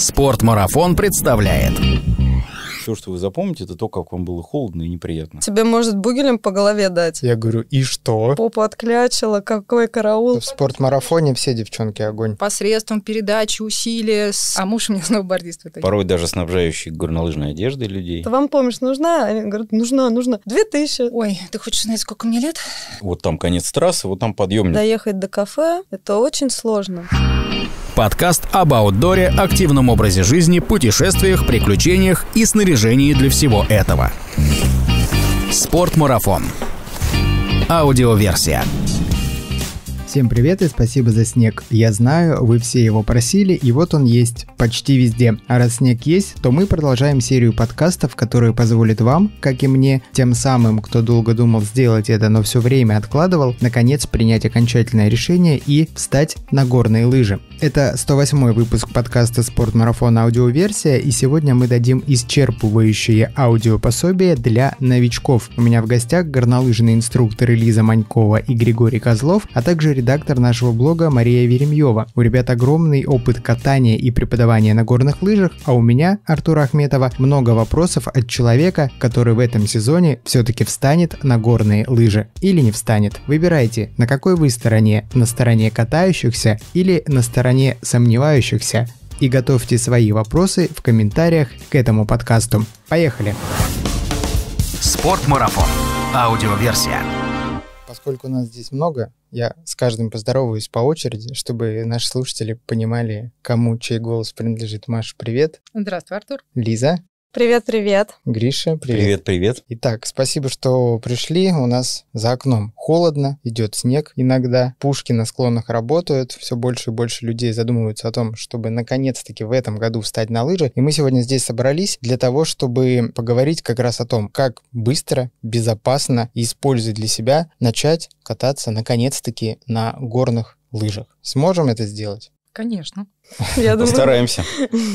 Спортмарафон представляет. Все, что вы запомните, это то, как вам было холодно и неприятно. Тебе может бугелем по голове дать. Я говорю, и что? Попу отклячила, какой караул. В спортмарафоне все девчонки огонь. Посредством передачи, усилия. С... А муж у меня сноубордист. Порой даже снабжающий горнолыжной одеждой людей. Ты Вам помнишь нужна? Они говорят, нужна, нужна. Две тысячи. Ой, ты хочешь знать, сколько мне лет? Вот там конец трассы, вот там подъемник. Доехать до кафе, это очень сложно. Сложно подкаст об аутдоре, активном образе жизни, путешествиях, приключениях и снаряжении для всего этого. Спортмарафон. Аудиоверсия. Всем привет и спасибо за снег. Я знаю, вы все его просили, и вот он есть почти везде. А раз снег есть, то мы продолжаем серию подкастов, которые позволят вам, как и мне, тем самым, кто долго думал сделать это, но все время откладывал, наконец принять окончательное решение и встать на горные лыжи. Это 108 выпуск подкаста «Спортмарафон. Аудиоверсия», и сегодня мы дадим исчерпывающие аудиопособия для новичков. У меня в гостях горнолыжные инструкторы Лиза Манькова и Григорий Козлов, а также редактор нашего блога Мария Веремьева. У ребят огромный опыт катания и преподавания на горных лыжах, а у меня, Артура Ахметова, много вопросов от человека, который в этом сезоне все-таки встанет на горные лыжи или не встанет. Выбирайте, на какой вы стороне, на стороне катающихся или на стороне сомневающихся. И готовьте свои вопросы в комментариях к этому подкасту. Поехали! Спорт марафон. Аудиоверсия. Поскольку нас здесь много, я с каждым поздороваюсь по очереди, чтобы наши слушатели понимали, кому чей голос принадлежит. Маша, привет. Здравствуй, Артур. Лиза. Привет-привет. Гриша, привет. Привет-привет. Итак, спасибо, что пришли. У нас за окном холодно, идет снег иногда, пушки на склонах работают, все больше и больше людей задумываются о том, чтобы наконец-таки в этом году встать на лыжи. И мы сегодня здесь собрались для того, чтобы поговорить как раз о том, как быстро, безопасно и используя для себя начать кататься наконец-таки на горных лыжах. Сможем это сделать? Конечно. Я думаю, Постараемся.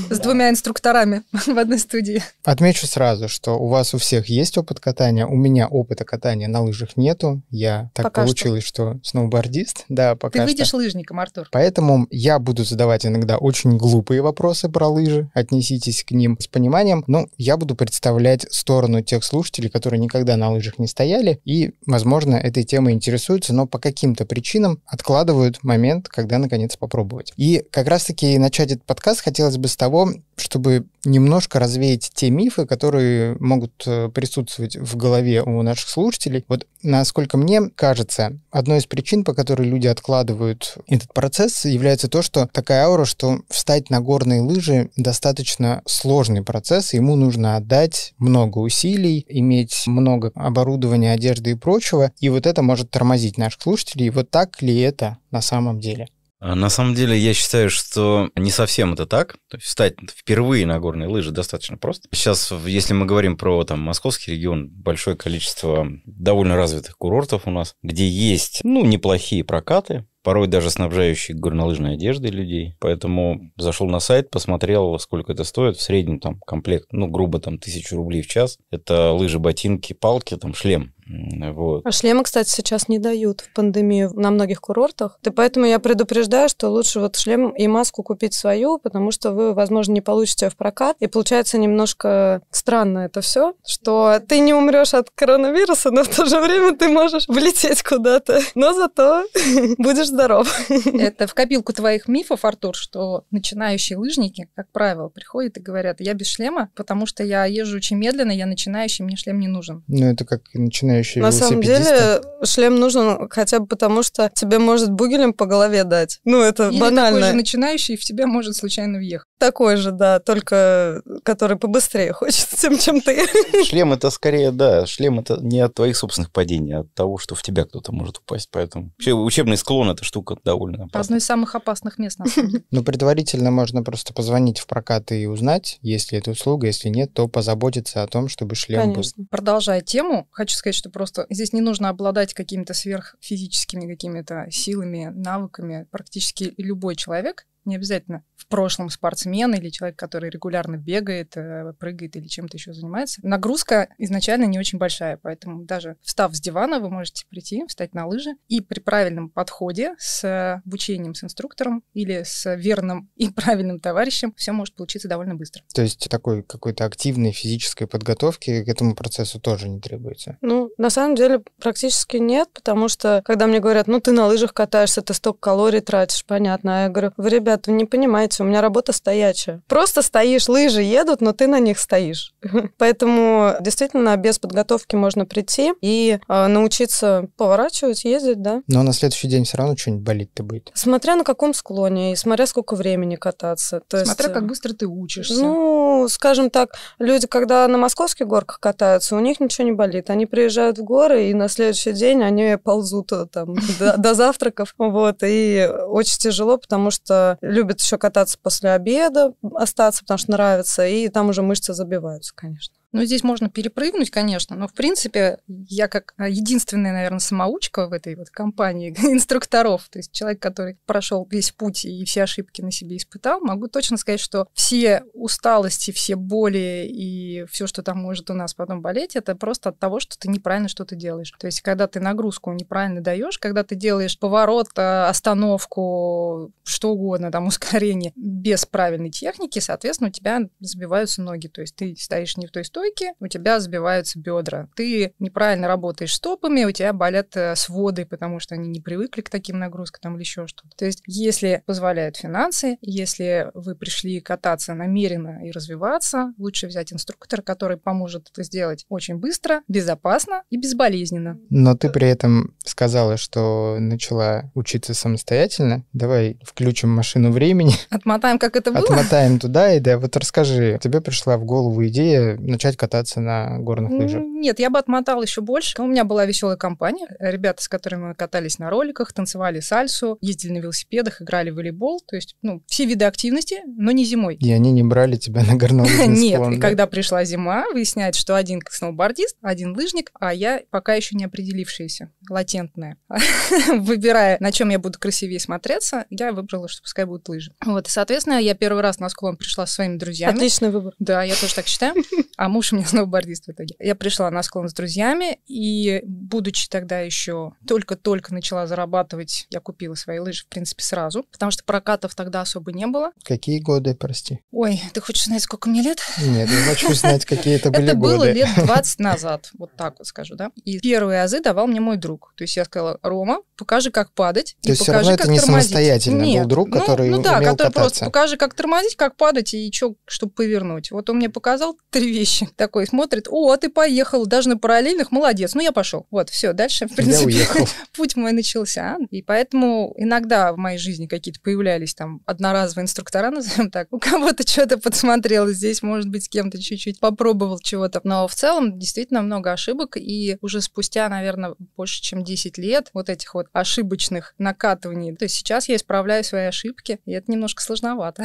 С двумя инструкторами в одной студии. Отмечу сразу, что у вас у всех есть опыт катания, у меня опыта катания на лыжах нету. Я так пока получилось, что. что сноубордист. Да, пока Ты выйдешь что. лыжником, Артур. Поэтому я буду задавать иногда очень глупые вопросы про лыжи. Отнеситесь к ним с пониманием. Но ну, я буду представлять сторону тех слушателей, которые никогда на лыжах не стояли и, возможно, этой темой интересуются, но по каким-то причинам откладывают момент, когда наконец попробовать. И как раз-таки все-таки начать этот подкаст хотелось бы с того, чтобы немножко развеять те мифы, которые могут э, присутствовать в голове у наших слушателей. Вот насколько мне кажется, одной из причин, по которой люди откладывают этот процесс, является то, что такая аура, что встать на горные лыжи достаточно сложный процесс, ему нужно отдать много усилий, иметь много оборудования, одежды и прочего, и вот это может тормозить наших слушателей. И вот так ли это на самом деле? А на самом деле, я считаю, что не совсем это так. То есть встать впервые на горные лыжи достаточно просто. Сейчас, если мы говорим про там, московский регион, большое количество довольно развитых курортов у нас, где есть ну, неплохие прокаты, порой даже снабжающие горнолыжной одеждой людей. Поэтому зашел на сайт, посмотрел, сколько это стоит. В среднем там комплект, ну, грубо там, тысячу рублей в час. Это лыжи, ботинки, палки, там, шлем. Вот. А шлемы, кстати, сейчас не дают в пандемию на многих курортах. И поэтому я предупреждаю, что лучше вот шлем и маску купить свою, потому что вы, возможно, не получите ее в прокат. И получается немножко странно это все, что ты не умрешь от коронавируса, но в то же время ты можешь влететь куда-то. Но зато будешь здоров. Это в копилку твоих мифов, Артур, что начинающие лыжники, как правило, приходят и говорят, я без шлема, потому что я езжу очень медленно, я начинающий, мне шлем не нужен. Ну, это как начинающий начинающие На самом деле шлем нужен хотя бы потому, что тебе может бугелем по голове дать. Ну, это Или банально. такой же начинающий в тебя может случайно въехать. Такой же, да, только который побыстрее хочет тем, чем ты. Шлем это скорее, да, шлем это не от твоих собственных падений, а от того, что в тебя кто-то может упасть. Поэтому вообще учебный склон это штука довольно опасна. Одно из самых опасных мест. Ну, предварительно можно просто позвонить в прокат и узнать, есть ли эта услуга, если нет, то позаботиться о том, чтобы шлем был. Продолжая тему, хочу сказать, что что просто здесь не нужно обладать какими-то сверхфизическими какими-то силами, навыками. Практически любой человек не обязательно в прошлом спортсмен или человек, который регулярно бегает, э, прыгает или чем-то еще занимается. Нагрузка изначально не очень большая, поэтому даже встав с дивана, вы можете прийти, встать на лыжи и при правильном подходе с обучением с инструктором или с верным и правильным товарищем все может получиться довольно быстро. То есть такой какой-то активной физической подготовки к этому процессу тоже не требуется? Ну, на самом деле практически нет, потому что когда мне говорят, ну ты на лыжах катаешься, ты столько калорий тратишь, понятно, а я говорю, вы, ребят, ребят, вы не понимаете, у меня работа стоячая. Просто стоишь, лыжи едут, но ты на них стоишь. Поэтому действительно без подготовки можно прийти и э, научиться поворачивать, ездить, да. Но на следующий день все равно что-нибудь болит-то будет. Смотря на каком склоне и смотря сколько времени кататься. То смотря есть, э, как быстро ты учишься. Ну, скажем так, люди, когда на московских горках катаются, у них ничего не болит. Они приезжают в горы, и на следующий день они ползут э, там до завтраков. Вот, и очень тяжело, потому что любят еще кататься после обеда, остаться, потому что нравится, и там уже мышцы забиваются, конечно. Ну, здесь можно перепрыгнуть, конечно, но, в принципе, я как а, единственная, наверное, самоучка в этой вот компании инструкторов, то есть человек, который прошел весь путь и все ошибки на себе испытал, могу точно сказать, что все усталости, все боли и все, что там может у нас потом болеть, это просто от того, что ты неправильно что-то делаешь. То есть, когда ты нагрузку неправильно даешь, когда ты делаешь поворот, а, остановку, что угодно, там, ускорение без правильной техники, соответственно, у тебя забиваются ноги, то есть ты стоишь не в той стороне, стойки, у тебя сбиваются бедра. Ты неправильно работаешь стопами, у тебя болят э, своды, потому что они не привыкли к таким нагрузкам там, или еще что-то. То есть, если позволяют финансы, если вы пришли кататься намеренно и развиваться, лучше взять инструктора, который поможет это сделать очень быстро, безопасно и безболезненно. Но ты при этом сказала, что начала учиться самостоятельно. Давай включим машину времени. Отмотаем, как это было. Отмотаем туда, и да, вот расскажи, тебе пришла в голову идея начать начать кататься на горных лыжах? Нет, я бы отмотал еще больше. У меня была веселая компания. Э, ребята, с которыми мы катались на роликах, танцевали сальсу, ездили на велосипедах, играли в волейбол. То есть, ну, все виды активности, но не зимой. И они не брали тебя на горнолыжный Нет, и когда пришла зима, выясняется, что один сноубордист, один лыжник, а я пока еще не определившаяся, латентная. Выбирая, на чем я буду красивее смотреться, я выбрала, что пускай будут лыжи. Вот, и, соответственно, я первый раз на склон пришла со своими друзьями. Отличный выбор. Да, я тоже так считаю. А муж у меня сноубордист в итоге. Я пришла на склон с друзьями, и, будучи тогда еще только-только начала зарабатывать, я купила свои лыжи, в принципе, сразу, потому что прокатов тогда особо не было. Какие годы, прости? Ой, ты хочешь знать, сколько мне лет? Нет, я хочу знать, какие это были годы. Это было лет 20 назад, вот так вот скажу, да. И первые азы давал мне мой друг. То есть я сказала, Рома, покажи, как падать, То есть все равно это не самостоятельно был друг, ну, который Ну да, умел который просто покажи, как тормозить, как падать и что, чтобы повернуть. Вот он мне показал три вещи. такой смотрит, о, ты поехал, даже на параллельных, молодец, ну я пошел. Вот, все, дальше, в принципе, путь мой начался. И поэтому иногда в моей жизни какие-то появлялись там одноразовые инструктора, назовем так. У кого-то что-то подсмотрел здесь, может быть, с кем-то чуть-чуть попробовал чего-то. Но в целом действительно много ошибок, и уже спустя, наверное, больше, чем 10 лет вот этих вот ошибочных накатываний, то есть сейчас я исправляю свои ошибки, и это немножко сложновато.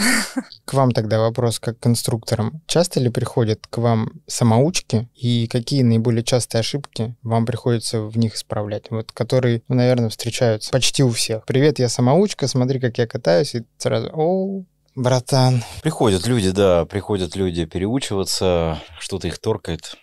К вам тогда вопрос как инструкторам Часто ли приходят к вам самоучки и какие наиболее частые ошибки вам приходится в них исправлять, вот которые, ну, наверное, встречаются почти у всех. Привет, я самоучка, смотри, как я катаюсь, и сразу, оу, братан. Приходят люди, да, приходят люди переучиваться, что-то их торкает,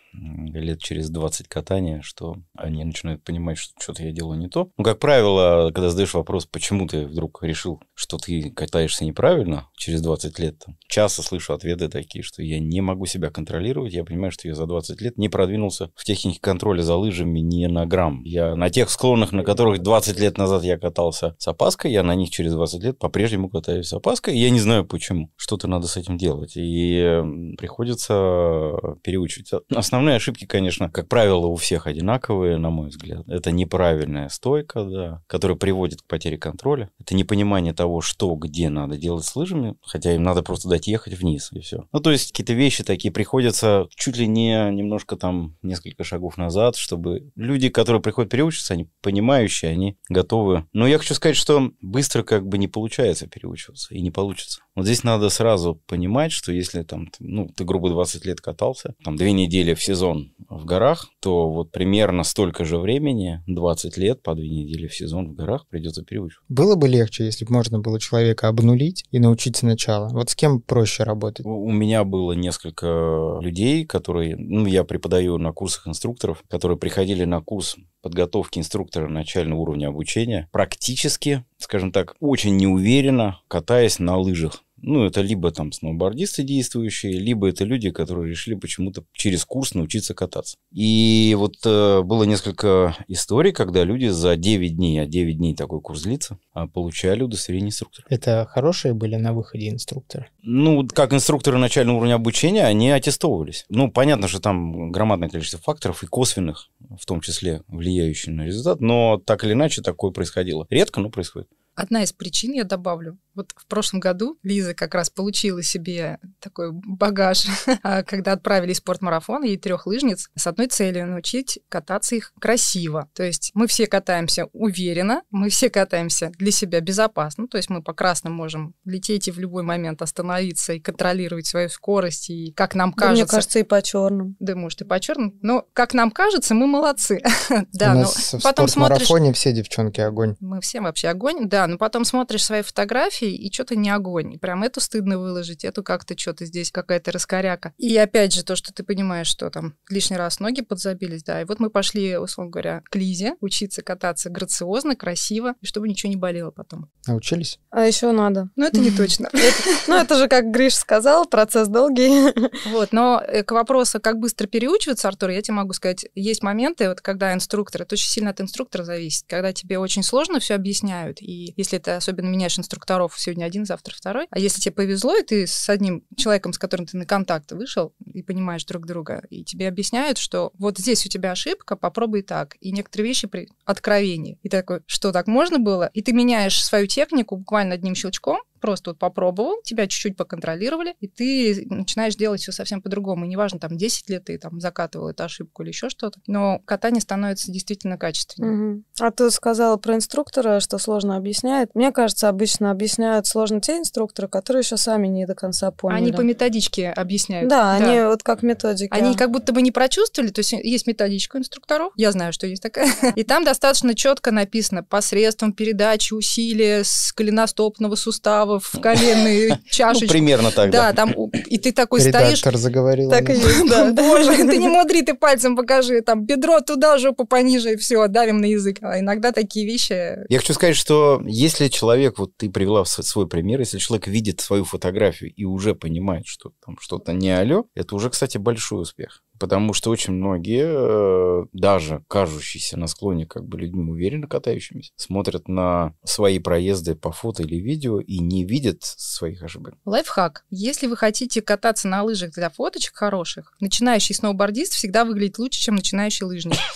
лет через 20 катания, что они начинают понимать, что что-то я делаю не то. Ну, как правило, когда задаешь вопрос, почему ты вдруг решил, что ты катаешься неправильно через 20 лет, там, часто слышу ответы такие, что я не могу себя контролировать, я понимаю, что я за 20 лет не продвинулся в технике контроля за лыжами ни на грамм. Я на тех склонах, на которых 20 лет назад я катался с опаской, я на них через 20 лет по-прежнему катаюсь с опаской, я не знаю почему. Что-то надо с этим делать. И приходится переучивать. Основное Основные ошибки, конечно, как правило, у всех одинаковые, на мой взгляд. Это неправильная стойка, да, которая приводит к потере контроля. Это непонимание того, что где надо делать с лыжами, хотя им надо просто дать ехать вниз, и все. Ну, то есть какие-то вещи такие приходятся чуть ли не немножко там несколько шагов назад, чтобы люди, которые приходят переучиться, они понимающие, они готовы. Но я хочу сказать, что быстро как бы не получается переучиваться и не получится. Вот здесь надо сразу понимать, что если там, ну, ты грубо 20 лет катался, там две недели в сезон в горах, то вот примерно столько же времени, 20 лет по две недели в сезон в горах придется переучивать. Было бы легче, если бы можно было человека обнулить и научить сначала. Вот с кем проще работать? У меня было несколько людей, которые, ну, я преподаю на курсах инструкторов, которые приходили на курс подготовки инструктора начального уровня обучения, практически, скажем так, очень неуверенно катаясь на лыжах. Ну, это либо там сноубордисты действующие, либо это люди, которые решили почему-то через курс научиться кататься. И вот э, было несколько историй, когда люди за 9 дней, а 9 дней такой курс длится, а получали удостоверение инструктора. Это хорошие были на выходе инструкторы? Ну, как инструкторы начального уровня обучения, они аттестовывались. Ну, понятно, что там громадное количество факторов и косвенных, в том числе влияющих на результат, но так или иначе такое происходило. Редко, но происходит. Одна из причин, я добавлю, вот в прошлом году Лиза как раз получила себе такой багаж, а, когда отправили спортмарафон, и трех лыжниц с одной целью — научить кататься их красиво. То есть мы все катаемся уверенно, мы все катаемся для себя безопасно, то есть мы по красным можем лететь и в любой момент остановиться и контролировать свою скорость, и как нам да, кажется... мне кажется, и по черным. Да, может, и по черным. Но как нам кажется, мы молодцы. да, У ну, нас но в потом смотришь... все девчонки огонь. Мы все вообще огонь, да, да, ну, но потом смотришь свои фотографии, и что-то не огонь. Прям эту стыдно выложить, эту как-то что-то здесь какая-то раскоряка. И опять же, то, что ты понимаешь, что там лишний раз ноги подзабились, да. И вот мы пошли, условно говоря, к Лизе учиться кататься грациозно, красиво, и чтобы ничего не болело потом. А учились? А еще надо. Ну, это не точно. Ну, это же, как Гриш сказал, процесс долгий. Вот, но э, к вопросу, как быстро переучиваться, Артур, я тебе могу сказать, есть моменты, вот когда инструктор, это очень сильно от инструктора зависит, когда тебе очень сложно все объясняют, и если это особенно меняешь инструкторов, сегодня один, завтра второй. А если тебе повезло, и ты с одним человеком, с которым ты на контакт вышел, и понимаешь друг друга, и тебе объясняют, что вот здесь у тебя ошибка, попробуй так. И некоторые вещи при откровении. И такой, что так можно было? И ты меняешь свою технику буквально одним щелчком, Просто вот попробовал, тебя чуть-чуть поконтролировали, и ты начинаешь делать все совсем по-другому. неважно, там 10 лет ты там закатывал эту ошибку или еще что-то, но катание становится действительно качественнее Угу. А ты сказала про инструктора, что сложно объясняет. Мне кажется, обычно объясняют сложно те инструкторы, которые еще сами не до конца поняли. Они по методичке объясняют. Да, да. они вот как методики. Они как будто бы не прочувствовали, то есть есть методичка инструкторов, я знаю, что есть такая, и там достаточно четко написано посредством передачи усилия с коленостопного сустава в коленные ну, чашечки. Ну, примерно так, да. да. там, и ты такой Редактор стоишь... Редактор заговорил. Так и да. Боже, ты не мудри, ты пальцем покажи, там, бедро туда, жопу пониже, и все, давим на язык. А иногда такие вещи... Я хочу сказать, что если человек, вот ты привела свой пример, если человек видит свою фотографию и уже понимает, что там что-то не алё, это уже, кстати, большой успех. Потому что очень многие, э, даже кажущиеся на склоне как бы людьми уверенно катающимися, смотрят на свои проезды по фото или видео и не видят своих ошибок. Лайфхак. Если вы хотите кататься на лыжах для фоточек хороших, начинающий сноубордист всегда выглядит лучше, чем начинающий лыжник.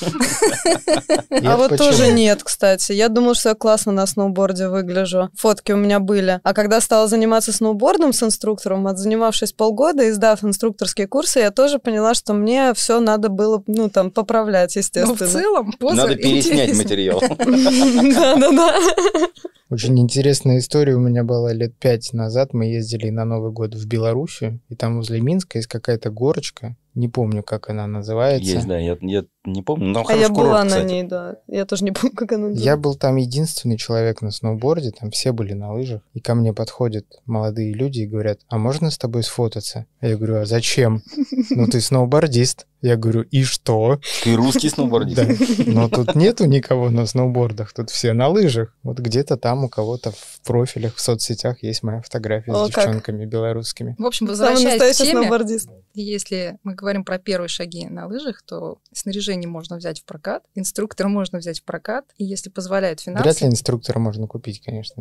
А вот тоже нет, кстати. Я думала, что я классно на сноуборде выгляжу. Фотки у меня были. А когда стала заниматься сноубордом с инструктором, отзанимавшись полгода и сдав инструкторские курсы, я тоже поняла, что мне мне все надо было, ну, там, поправлять, ну, естественно. Но в целом поза Надо переснять материал. Да-да-да. Очень интересная история у меня была лет пять назад. Мы ездили на Новый год в Белоруссию, и там возле Минска есть какая-то горочка. Не помню, как она называется. Есть, да, я, я не помню, но А я курорт, была кстати. на ней, да. Я тоже не помню, как она называется. Я был там единственный человек на сноуборде, там все были на лыжах. И ко мне подходят молодые люди и говорят, а можно с тобой сфотаться? я говорю, а зачем? Ну ты сноубордист. Я говорю, и что? Ты русский сноубордист. Да. Но тут нету никого на сноубордах, тут все на лыжах. Вот где-то там у кого-то в профилях, в соцсетях есть моя фотография О, с девчонками как? белорусскими. В общем, возвращаясь к теме, если мы говорим про первые шаги на лыжах, то снаряжение можно взять в прокат, инструктор можно взять в прокат, и если позволяет финансы... Вряд ли инструктора можно купить, конечно.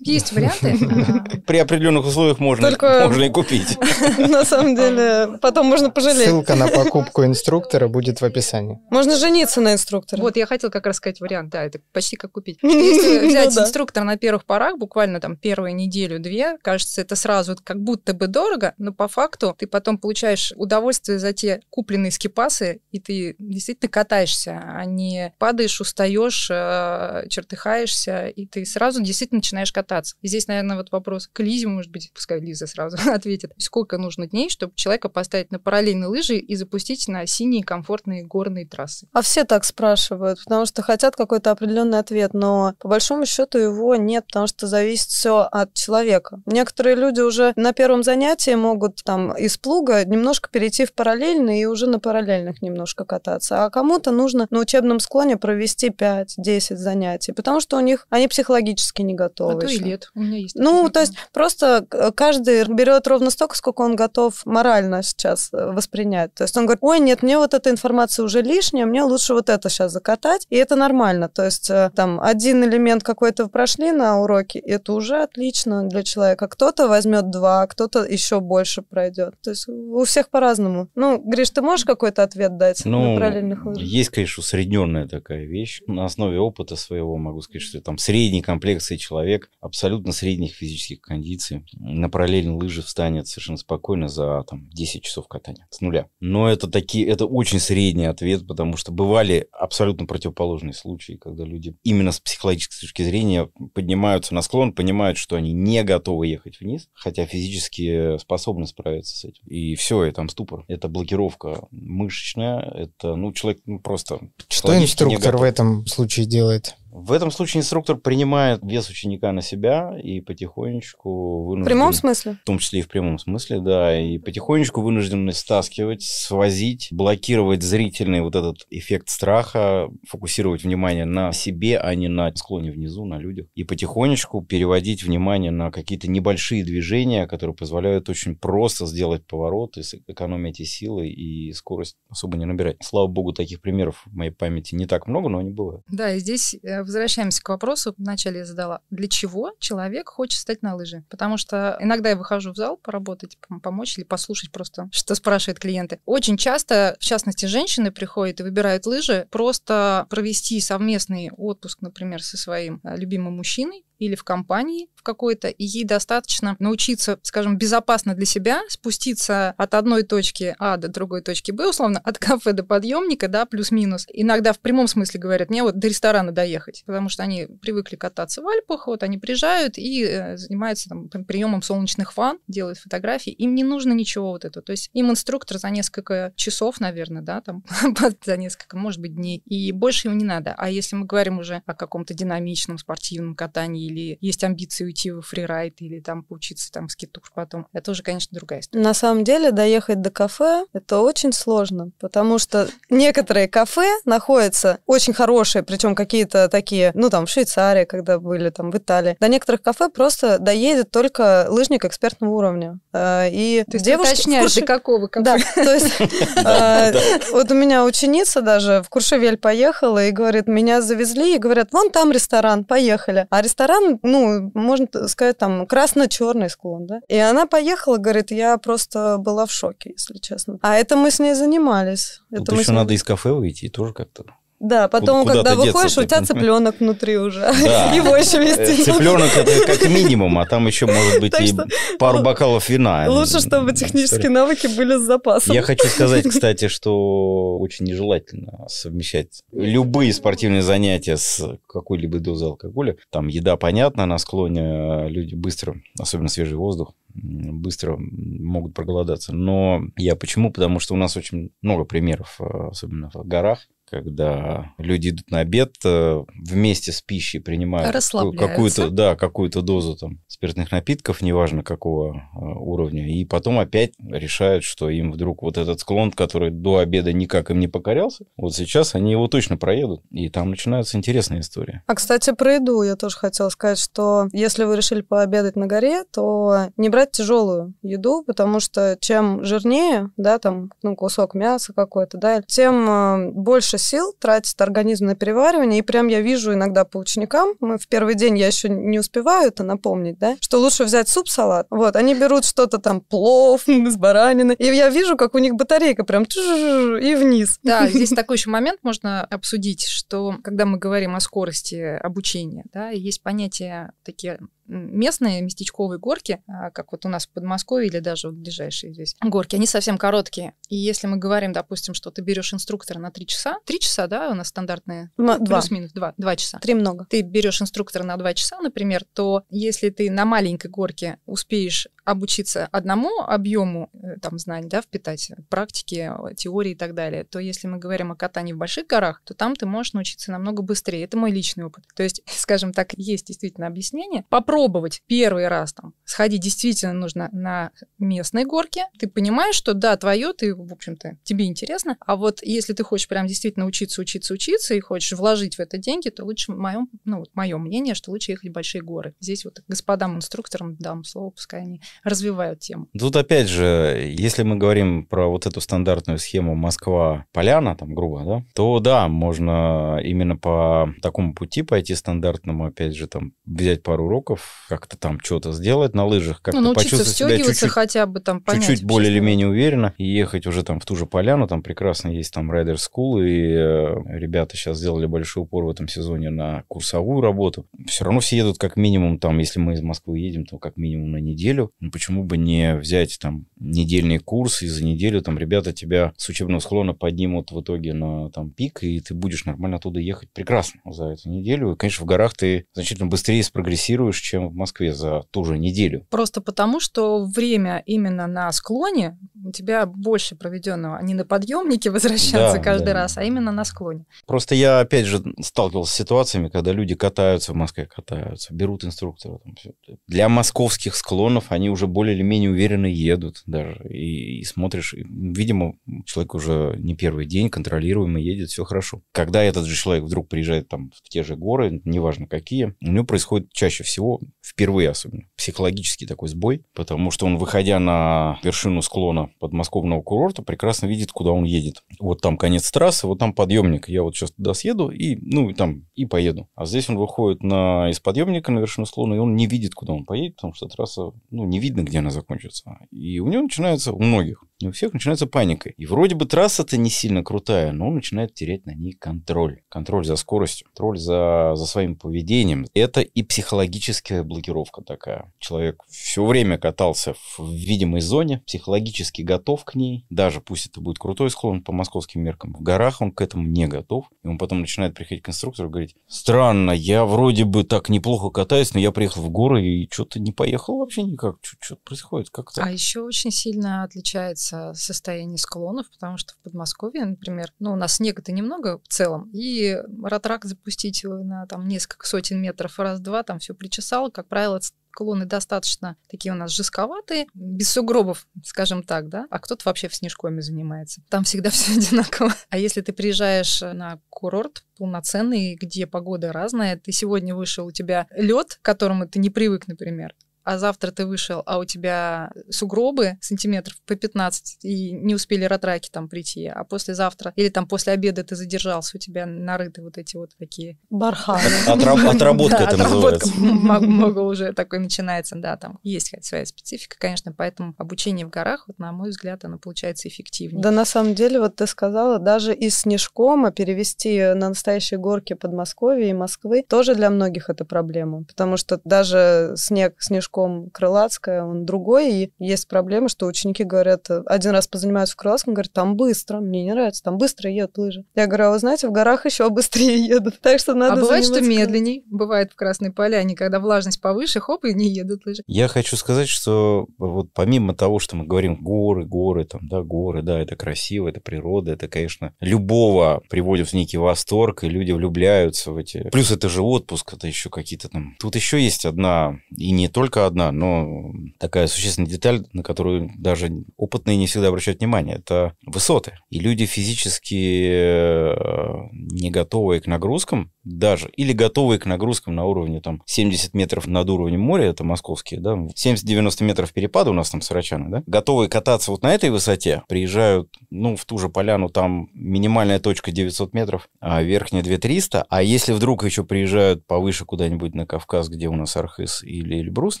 Есть варианты. А При определенных условиях можно и купить. На самом деле, потом можно пожалеть. Ссылка на покупку инструктора будет в описании. Можно жениться на инструктора. Вот, я хотела как раз сказать вариант, да, это почти как купить. Если ну взять инструктор на первых порах, буквально там первую неделю-две, кажется, это сразу как будто бы дорого, но по факту ты потом получаешь удовольствие за те купленные скипасы, и ты действительно катаешься, а не падаешь, устаешь, э, чертыхаешься, и ты сразу действительно начинаешь кататься. И здесь, наверное, вот вопрос к Лизе, может быть, пускай Лиза сразу ответит. Сколько нужно дней, чтобы человека поставить на параллельные лыжи и запустить запустить на синие комфортные горные трассы? А все так спрашивают, потому что хотят какой-то определенный ответ, но по большому счету его нет, потому что зависит все от человека. Некоторые люди уже на первом занятии могут там из плуга немножко перейти в параллельный и уже на параллельных немножко кататься, а кому-то нужно на учебном склоне провести 5-10 занятий, потому что у них они психологически не готовы. А то и лет. У меня есть. Ну, то есть просто э, каждый берет ровно столько, сколько он готов морально сейчас э, воспринять. То есть он говорит, ой, нет, мне вот эта информация уже лишняя, мне лучше вот это сейчас закатать, и это нормально. То есть э, там один элемент какой-то прошли на уроке, это уже отлично для человека. Кто-то возьмет два, кто-то еще больше пройдет. То есть у всех по-разному. Ну, Гриш, ты можешь какой-то ответ дать ну, на параллельных лыжах? Есть, конечно, усредненная такая вещь. На основе опыта своего могу сказать, что там средней комплекции человек, абсолютно средних физических кондиций, на параллельные лыжи встанет совершенно спокойно за там, 10 часов катания с нуля. Но это такие, это очень средний ответ, потому что бывали абсолютно противоположные случаи, когда люди именно с психологической точки зрения поднимаются на склон, понимают, что они не готовы ехать вниз, хотя физически способны справиться с этим. И все, и там ступор. Это блокировка мышечная, это, ну, человек ну, просто... Что инструктор в этом случае делает? В этом случае инструктор принимает вес ученика на себя и потихонечку вынужден... В прямом смысле? В том числе и в прямом смысле, да. И потихонечку вынуждены стаскивать, свозить, блокировать зрительный вот этот эффект страха, фокусировать внимание на себе, а не на склоне внизу, на людях. И потихонечку переводить внимание на какие-то небольшие движения, которые позволяют очень просто сделать поворот и сэкономить и силы, и скорость особо не набирать. Слава богу, таких примеров в моей памяти не так много, но они бывают. Да, и здесь э, возвращаемся к вопросу. Вначале я задала, для чего человек хочет стать на лыжи? Потому что иногда я выхожу в зал поработать, помочь или послушать просто, что спрашивают клиенты. Очень часто, в частности, женщины приходят и выбирают лыжи просто провести совместный отпуск, например, со своим э, любимым мужчиной, или в компании в какой-то, и ей достаточно научиться, скажем, безопасно для себя спуститься от одной точки А до другой точки Б, условно, от кафе до подъемника, да, плюс-минус. Иногда в прямом смысле говорят, мне вот до ресторана доехать, потому что они привыкли кататься в Альпах, вот они приезжают и э, занимаются там, приемом солнечных ванн, делают фотографии, им не нужно ничего вот этого. То есть им инструктор за несколько часов, наверное, да, там, за несколько, может быть, дней, и больше им не надо. А если мы говорим уже о каком-то динамичном спортивном катании, или есть амбиции уйти во фрирайд или там поучиться там скитуш потом. Это тоже конечно, другая история. На самом деле доехать до кафе это очень сложно, потому что некоторые кафе находятся очень хорошие, причем какие-то такие, ну там в Швейцарии, когда были, там в Италии. До некоторых кафе просто доедет только лыжник экспертного уровня. Э, и то есть девушки уточняешь, курше... до какого кафе? Да, то есть э, вот у меня ученица даже в Куршевель поехала и говорит, меня завезли и говорят, вон там ресторан, поехали. А ресторан склон, ну, можно сказать, там, красно-черный склон, да. И она поехала, говорит, я просто была в шоке, если честно. А это мы с ней занимались. Тут это еще мы с ней... надо из кафе выйти тоже как-то. Да, потом, Куда когда выходишь, у тебя цыпленок внутри уже. и больше еще э, вести. Цыпленок это как минимум, а там еще может быть и пару бокалов вина. Лучше, чтобы технические навыки были с запасом. Я хочу сказать, кстати, что очень нежелательно совмещать любые спортивные занятия с какой-либо дозой алкоголя. Там еда, понятно, на склоне э, люди быстро, особенно свежий воздух, быстро могут проголодаться. Но я почему? Потому что у нас очень много примеров, э, особенно в горах, когда люди идут на обед э, вместе с пищей принимают какую-то да какую-то дозу там спиртных напитков неважно какого э, уровня и потом опять решают что им вдруг вот этот склон который до обеда никак им не покорялся вот сейчас они его точно проедут и там начинаются интересные истории а кстати про еду я тоже хотела сказать что если вы решили пообедать на горе то не брать тяжелую еду потому что чем жирнее да там ну кусок мяса какой-то да тем э, больше больше сил тратит организм на переваривание. И прям я вижу иногда по ученикам, мы в первый день я еще не успеваю это напомнить, да, что лучше взять суп-салат. Вот, они берут что-то там, плов с баранины. И я вижу, как у них батарейка прям и вниз. Да, здесь такой еще момент можно обсудить, что когда мы говорим о скорости обучения, да, есть понятия такие местные местечковые горки, а, как вот у нас в Подмосковье или даже вот ближайшие здесь горки, они совсем короткие. И если мы говорим, допустим, что ты берешь инструктора на 3 часа, 3 часа, да, у нас стандартные, ну, плюс-минус 2, 2 часа. 3 много. Ты берешь инструктора на 2 часа, например, то если ты на маленькой горке успеешь обучиться одному объему э, там знаний, да, впитать э, практики, теории и так далее, то если мы говорим о катании в больших горах, то там ты можешь научиться намного быстрее. Это мой личный опыт. То есть, скажем так, есть действительно объяснение. Попробуй попробовать первый раз там сходить действительно нужно на местной горке. Ты понимаешь, что да, твое, ты, в общем-то, тебе интересно. А вот если ты хочешь прям действительно учиться, учиться, учиться и хочешь вложить в это деньги, то лучше моем ну, вот мое мнение, что лучше ехать в большие горы. Здесь вот господам инструкторам дам слово, пускай они развивают тему. Тут опять же, если мы говорим про вот эту стандартную схему Москва-Поляна, там грубо, да, то да, можно именно по такому пути пойти стандартному, опять же, там взять пару уроков, как-то там что-то сделать на лыжах, как-то ну, почувствовать себя чуть-чуть, хотя бы там понять, чуть-чуть более или менее уверенно и ехать уже там в ту же поляну, там прекрасно есть там райдер School, и э, ребята сейчас сделали большой упор в этом сезоне на курсовую работу. Все равно все едут как минимум там, если мы из Москвы едем, то как минимум на неделю. Ну, почему бы не взять там недельный курс, и за неделю там ребята тебя с учебного склона поднимут в итоге на там пик, и ты будешь нормально оттуда ехать прекрасно за эту неделю. И, конечно, в горах ты значительно быстрее спрогрессируешь, чем чем в Москве за ту же неделю. Просто потому, что время именно на склоне у тебя больше проведенного, а не на подъемнике возвращаться да, каждый да. раз, а именно на склоне. Просто я опять же сталкивался с ситуациями, когда люди катаются в Москве, катаются, берут инструктора. Там, все. Для московских склонов они уже более или менее уверенно едут даже. И, и смотришь, и, видимо, человек уже не первый день контролируемо едет, все хорошо. Когда этот же человек вдруг приезжает там в те же горы, неважно какие, у него происходит чаще всего впервые особенно, психологический такой сбой, потому что он, выходя на вершину склона подмосковного курорта, прекрасно видит, куда он едет. Вот там конец трассы, вот там подъемник. Я вот сейчас туда съеду и, ну, и там, и поеду. А здесь он выходит на, из подъемника на вершину склона, и он не видит, куда он поедет, потому что трасса, ну, не видно, где она закончится. И у него начинается, у многих, и у всех начинается паника. И вроде бы трасса-то не сильно крутая, но он начинает терять на ней контроль. Контроль за скоростью, контроль за, за своим поведением. Это и психологическая блокировка такая. Человек все время катался в видимой зоне, психологически готов к ней. Даже пусть это будет крутой склон по московским меркам, в горах он к этому не готов. И он потом начинает приходить к инструктору и говорить, странно, я вроде бы так неплохо катаюсь, но я приехал в горы и что-то не поехал вообще никак. Что-то происходит как-то. А еще очень сильно отличается меняется состояние склонов, потому что в Подмосковье, например, ну, у нас снега-то немного в целом, и ротрак запустить на там несколько сотен метров раз-два, там все причесал, как правило, склоны достаточно такие у нас жестковатые, без сугробов, скажем так, да, а кто-то вообще в снежками занимается. Там всегда все одинаково. А если ты приезжаешь на курорт полноценный, где погода разная, ты сегодня вышел, у тебя лед, к которому ты не привык, например, а завтра ты вышел, а у тебя сугробы сантиметров по 15, и не успели ратраки там прийти, а послезавтра, или там после обеда ты задержался, у тебя нарыты вот эти вот такие... Барханы. Отработка это называется. много уже такой начинается, да, там есть своя специфика, конечно, поэтому обучение в горах, вот на мой взгляд, оно получается эффективнее. Да, на самом деле, вот ты сказала, даже из а перевести на настоящие горки Подмосковья и Москвы тоже для многих это проблема, потому что даже снег, снежком языком крылатское, он другой, и есть проблема, что ученики говорят, один раз позанимаются в крылатском, говорят, там быстро, мне не нравится, там быстро едут лыжи. Я говорю, а вы знаете, в горах еще быстрее едут, так что надо А бывает, что медленней, бывает в Красной Поляне, когда влажность повыше, хоп, и не едут лыжи. Я хочу сказать, что вот помимо того, что мы говорим горы, горы, там, да, горы, да, это красиво, это природа, это, конечно, любого приводит в некий восторг, и люди влюбляются в эти... Плюс это же отпуск, это еще какие-то там... Тут еще есть одна, и не только одна, но такая существенная деталь, на которую даже опытные не всегда обращают внимание, это высоты. И люди физически э, не готовые к нагрузкам даже, или готовые к нагрузкам на уровне там 70 метров над уровнем моря, это московские, да, 70-90 метров перепада у нас там Сарачаны, да, готовые кататься вот на этой высоте, приезжают, ну, в ту же поляну, там минимальная точка 900 метров, а верхняя 2300, а если вдруг еще приезжают повыше куда-нибудь на Кавказ, где у нас Архыз или Эльбрус,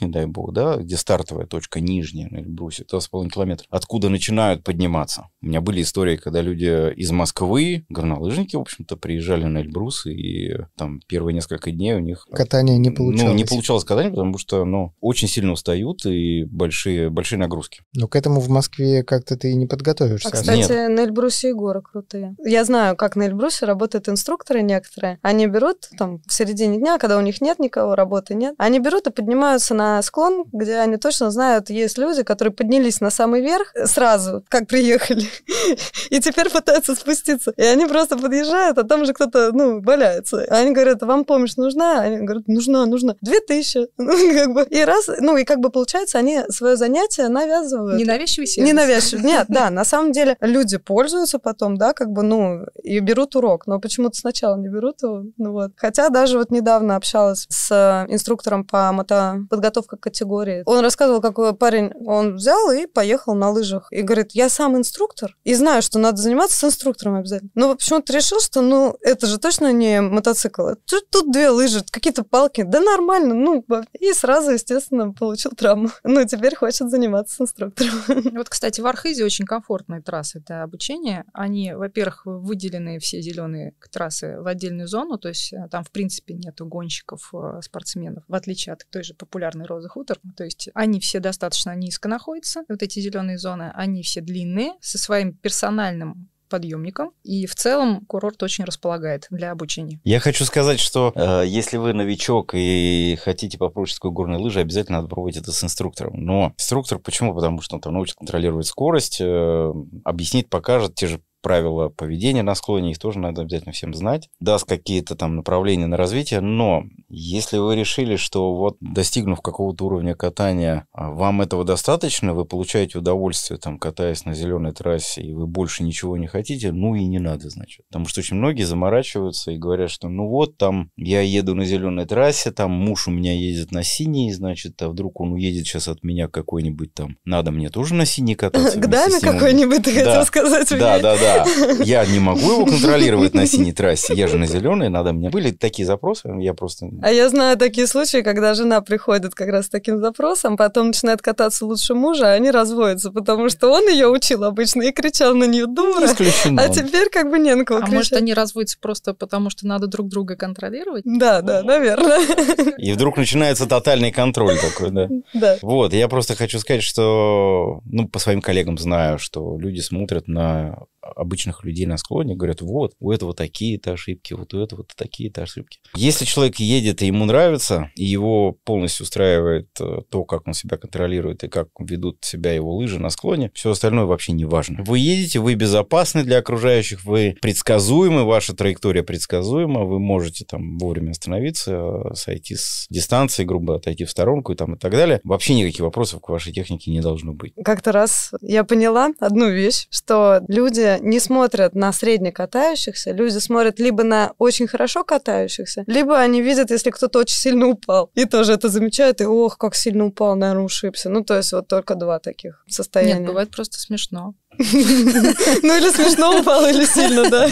не дай бог, да, где стартовая точка нижняя на Эльбрусе, 2,5 километра, откуда начинают подниматься. У меня были истории, когда люди из Москвы, горнолыжники, в общем-то, приезжали на Эльбрус, и там первые несколько дней у них... Катание не ну, получалось. Ну, не получалось катание, потому что, ну, очень сильно устают и большие, большие нагрузки. Но к этому в Москве как-то ты не подготовишься. А, кстати, Нет. на Эльбрусе и горы крутые. Я знаю, как на Эльбрусе работают инструкторы некоторые. Они берут там в середине дня, когда у них нет никого, работы нет, они берут и поднимаются на Доскон, где они точно знают, есть люди, которые поднялись на самый верх сразу, как приехали, и теперь пытаются спуститься. И они просто подъезжают, а там же кто-то, ну, валяется. Они говорят, вам помощь нужна? Они говорят, нужна, нужна. Две тысячи. Ну, как бы. И раз, ну, и как бы получается, они свое занятие навязывают. Ненавязчивый сервис. Ненавязчивый. Нет, да, на самом деле люди пользуются потом, да, как бы, ну, и берут урок, но почему-то сначала не берут его. Ну, вот. Хотя даже вот недавно общалась с инструктором по мотоподготовке расшифровка категории. Он рассказывал, как э, парень, он взял и поехал на лыжах. И говорит, я сам инструктор и знаю, что надо заниматься с инструктором обязательно. Но ну, почему-то решил, что ну это же точно не мотоцикл. Тут, тут две лыжи, какие-то палки. Да нормально. Ну и сразу, естественно, получил травму. Ну теперь хочет заниматься с инструктором. Вот, кстати, в Архизе очень комфортные трассы для обучения. Они, во-первых, выделены все зеленые трассы в отдельную зону, то есть э, там, в принципе, нету гонщиков, э, спортсменов, в отличие от той же популярной роза хутор. То есть они все достаточно низко находятся. Вот эти зеленые зоны, они все длинные, со своим персональным подъемником. И в целом курорт очень располагает для обучения. Я хочу сказать, что э, если вы новичок и хотите попробовать такой горные лыжи, обязательно надо пробовать это с инструктором. Но инструктор почему? Потому что он там научит контролировать скорость, э, объяснит, покажет те же правила поведения на склоне, их тоже надо обязательно всем знать, даст какие-то там направления на развитие, но если вы решили, что вот достигнув какого-то уровня катания, а, вам этого достаточно, вы получаете удовольствие, там, катаясь на зеленой трассе, и вы больше ничего не хотите, ну и не надо, значит. Потому что очень многие заморачиваются и говорят, что ну вот, там, я еду на зеленой трассе, там, муж у меня ездит на синий, значит, а вдруг он уедет сейчас от меня какой-нибудь там, надо мне тоже на синий кататься. К даме какой-нибудь, ты хотел сказать. Да, да, да я не могу его контролировать на синей трассе, я же на зеленой, надо мне. Были такие запросы, я просто... А я знаю такие случаи, когда жена приходит как раз с таким запросом, потом начинает кататься лучше мужа, а они разводятся, потому что он ее учил обычно и кричал на нее дура, не ну, а теперь как бы не на кого А кричать. может, они разводятся просто потому, что надо друг друга контролировать? Да, да, наверное. И вдруг начинается тотальный контроль такой, да. Да. Вот, я просто хочу сказать, что, ну, по своим коллегам знаю, что люди смотрят на обычных людей на склоне, говорят, вот, у этого такие-то ошибки, вот у этого такие-то ошибки. Если человек едет, и ему нравится, и его полностью устраивает э, то, как он себя контролирует и как ведут себя его лыжи на склоне, все остальное вообще не важно. Вы едете, вы безопасны для окружающих, вы предсказуемы, ваша траектория предсказуема, вы можете там вовремя остановиться, сойти с дистанции, грубо отойти в сторонку и там и так далее. Вообще никаких вопросов к вашей технике не должно быть. Как-то раз я поняла одну вещь, что люди не смотрят на среднекатающихся люди смотрят либо на очень хорошо катающихся, либо они видят, если кто-то очень сильно упал, и тоже это замечают, и ох, как сильно упал, наверное, ушибся. Ну, то есть вот только два таких состояния. Нет, бывает просто смешно. Ну или смешно упал, или сильно, да?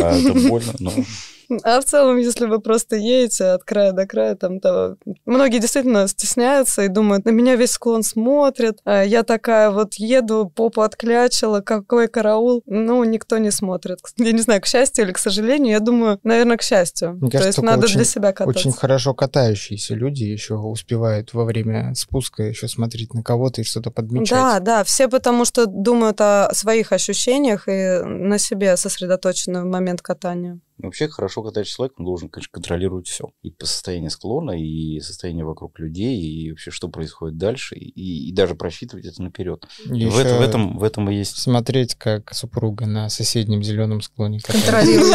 Да, это больно, но а в целом, если вы просто едете от края до края, там, то многие действительно стесняются и думают, на меня весь склон смотрит, а я такая вот еду, попу отклячила, какой караул. Ну, никто не смотрит. Я не знаю, к счастью или к сожалению, я думаю, наверное, к счастью. Мне кажется, то есть надо очень, для себя кататься. Очень хорошо катающиеся люди еще успевают во время спуска еще смотреть на кого-то и что-то подмечать. Да, да, все потому что думают о своих ощущениях и на себе сосредоточены в момент катания. Вообще хорошо катается человек, он должен, конечно, контролировать все. И по состоянию склона, и состояние вокруг людей, и вообще, что происходит дальше, и, и даже просчитывать это наперед. И в, это, в, этом, в этом и есть. Смотреть, как супруга на соседнем зеленом склоне контролирует.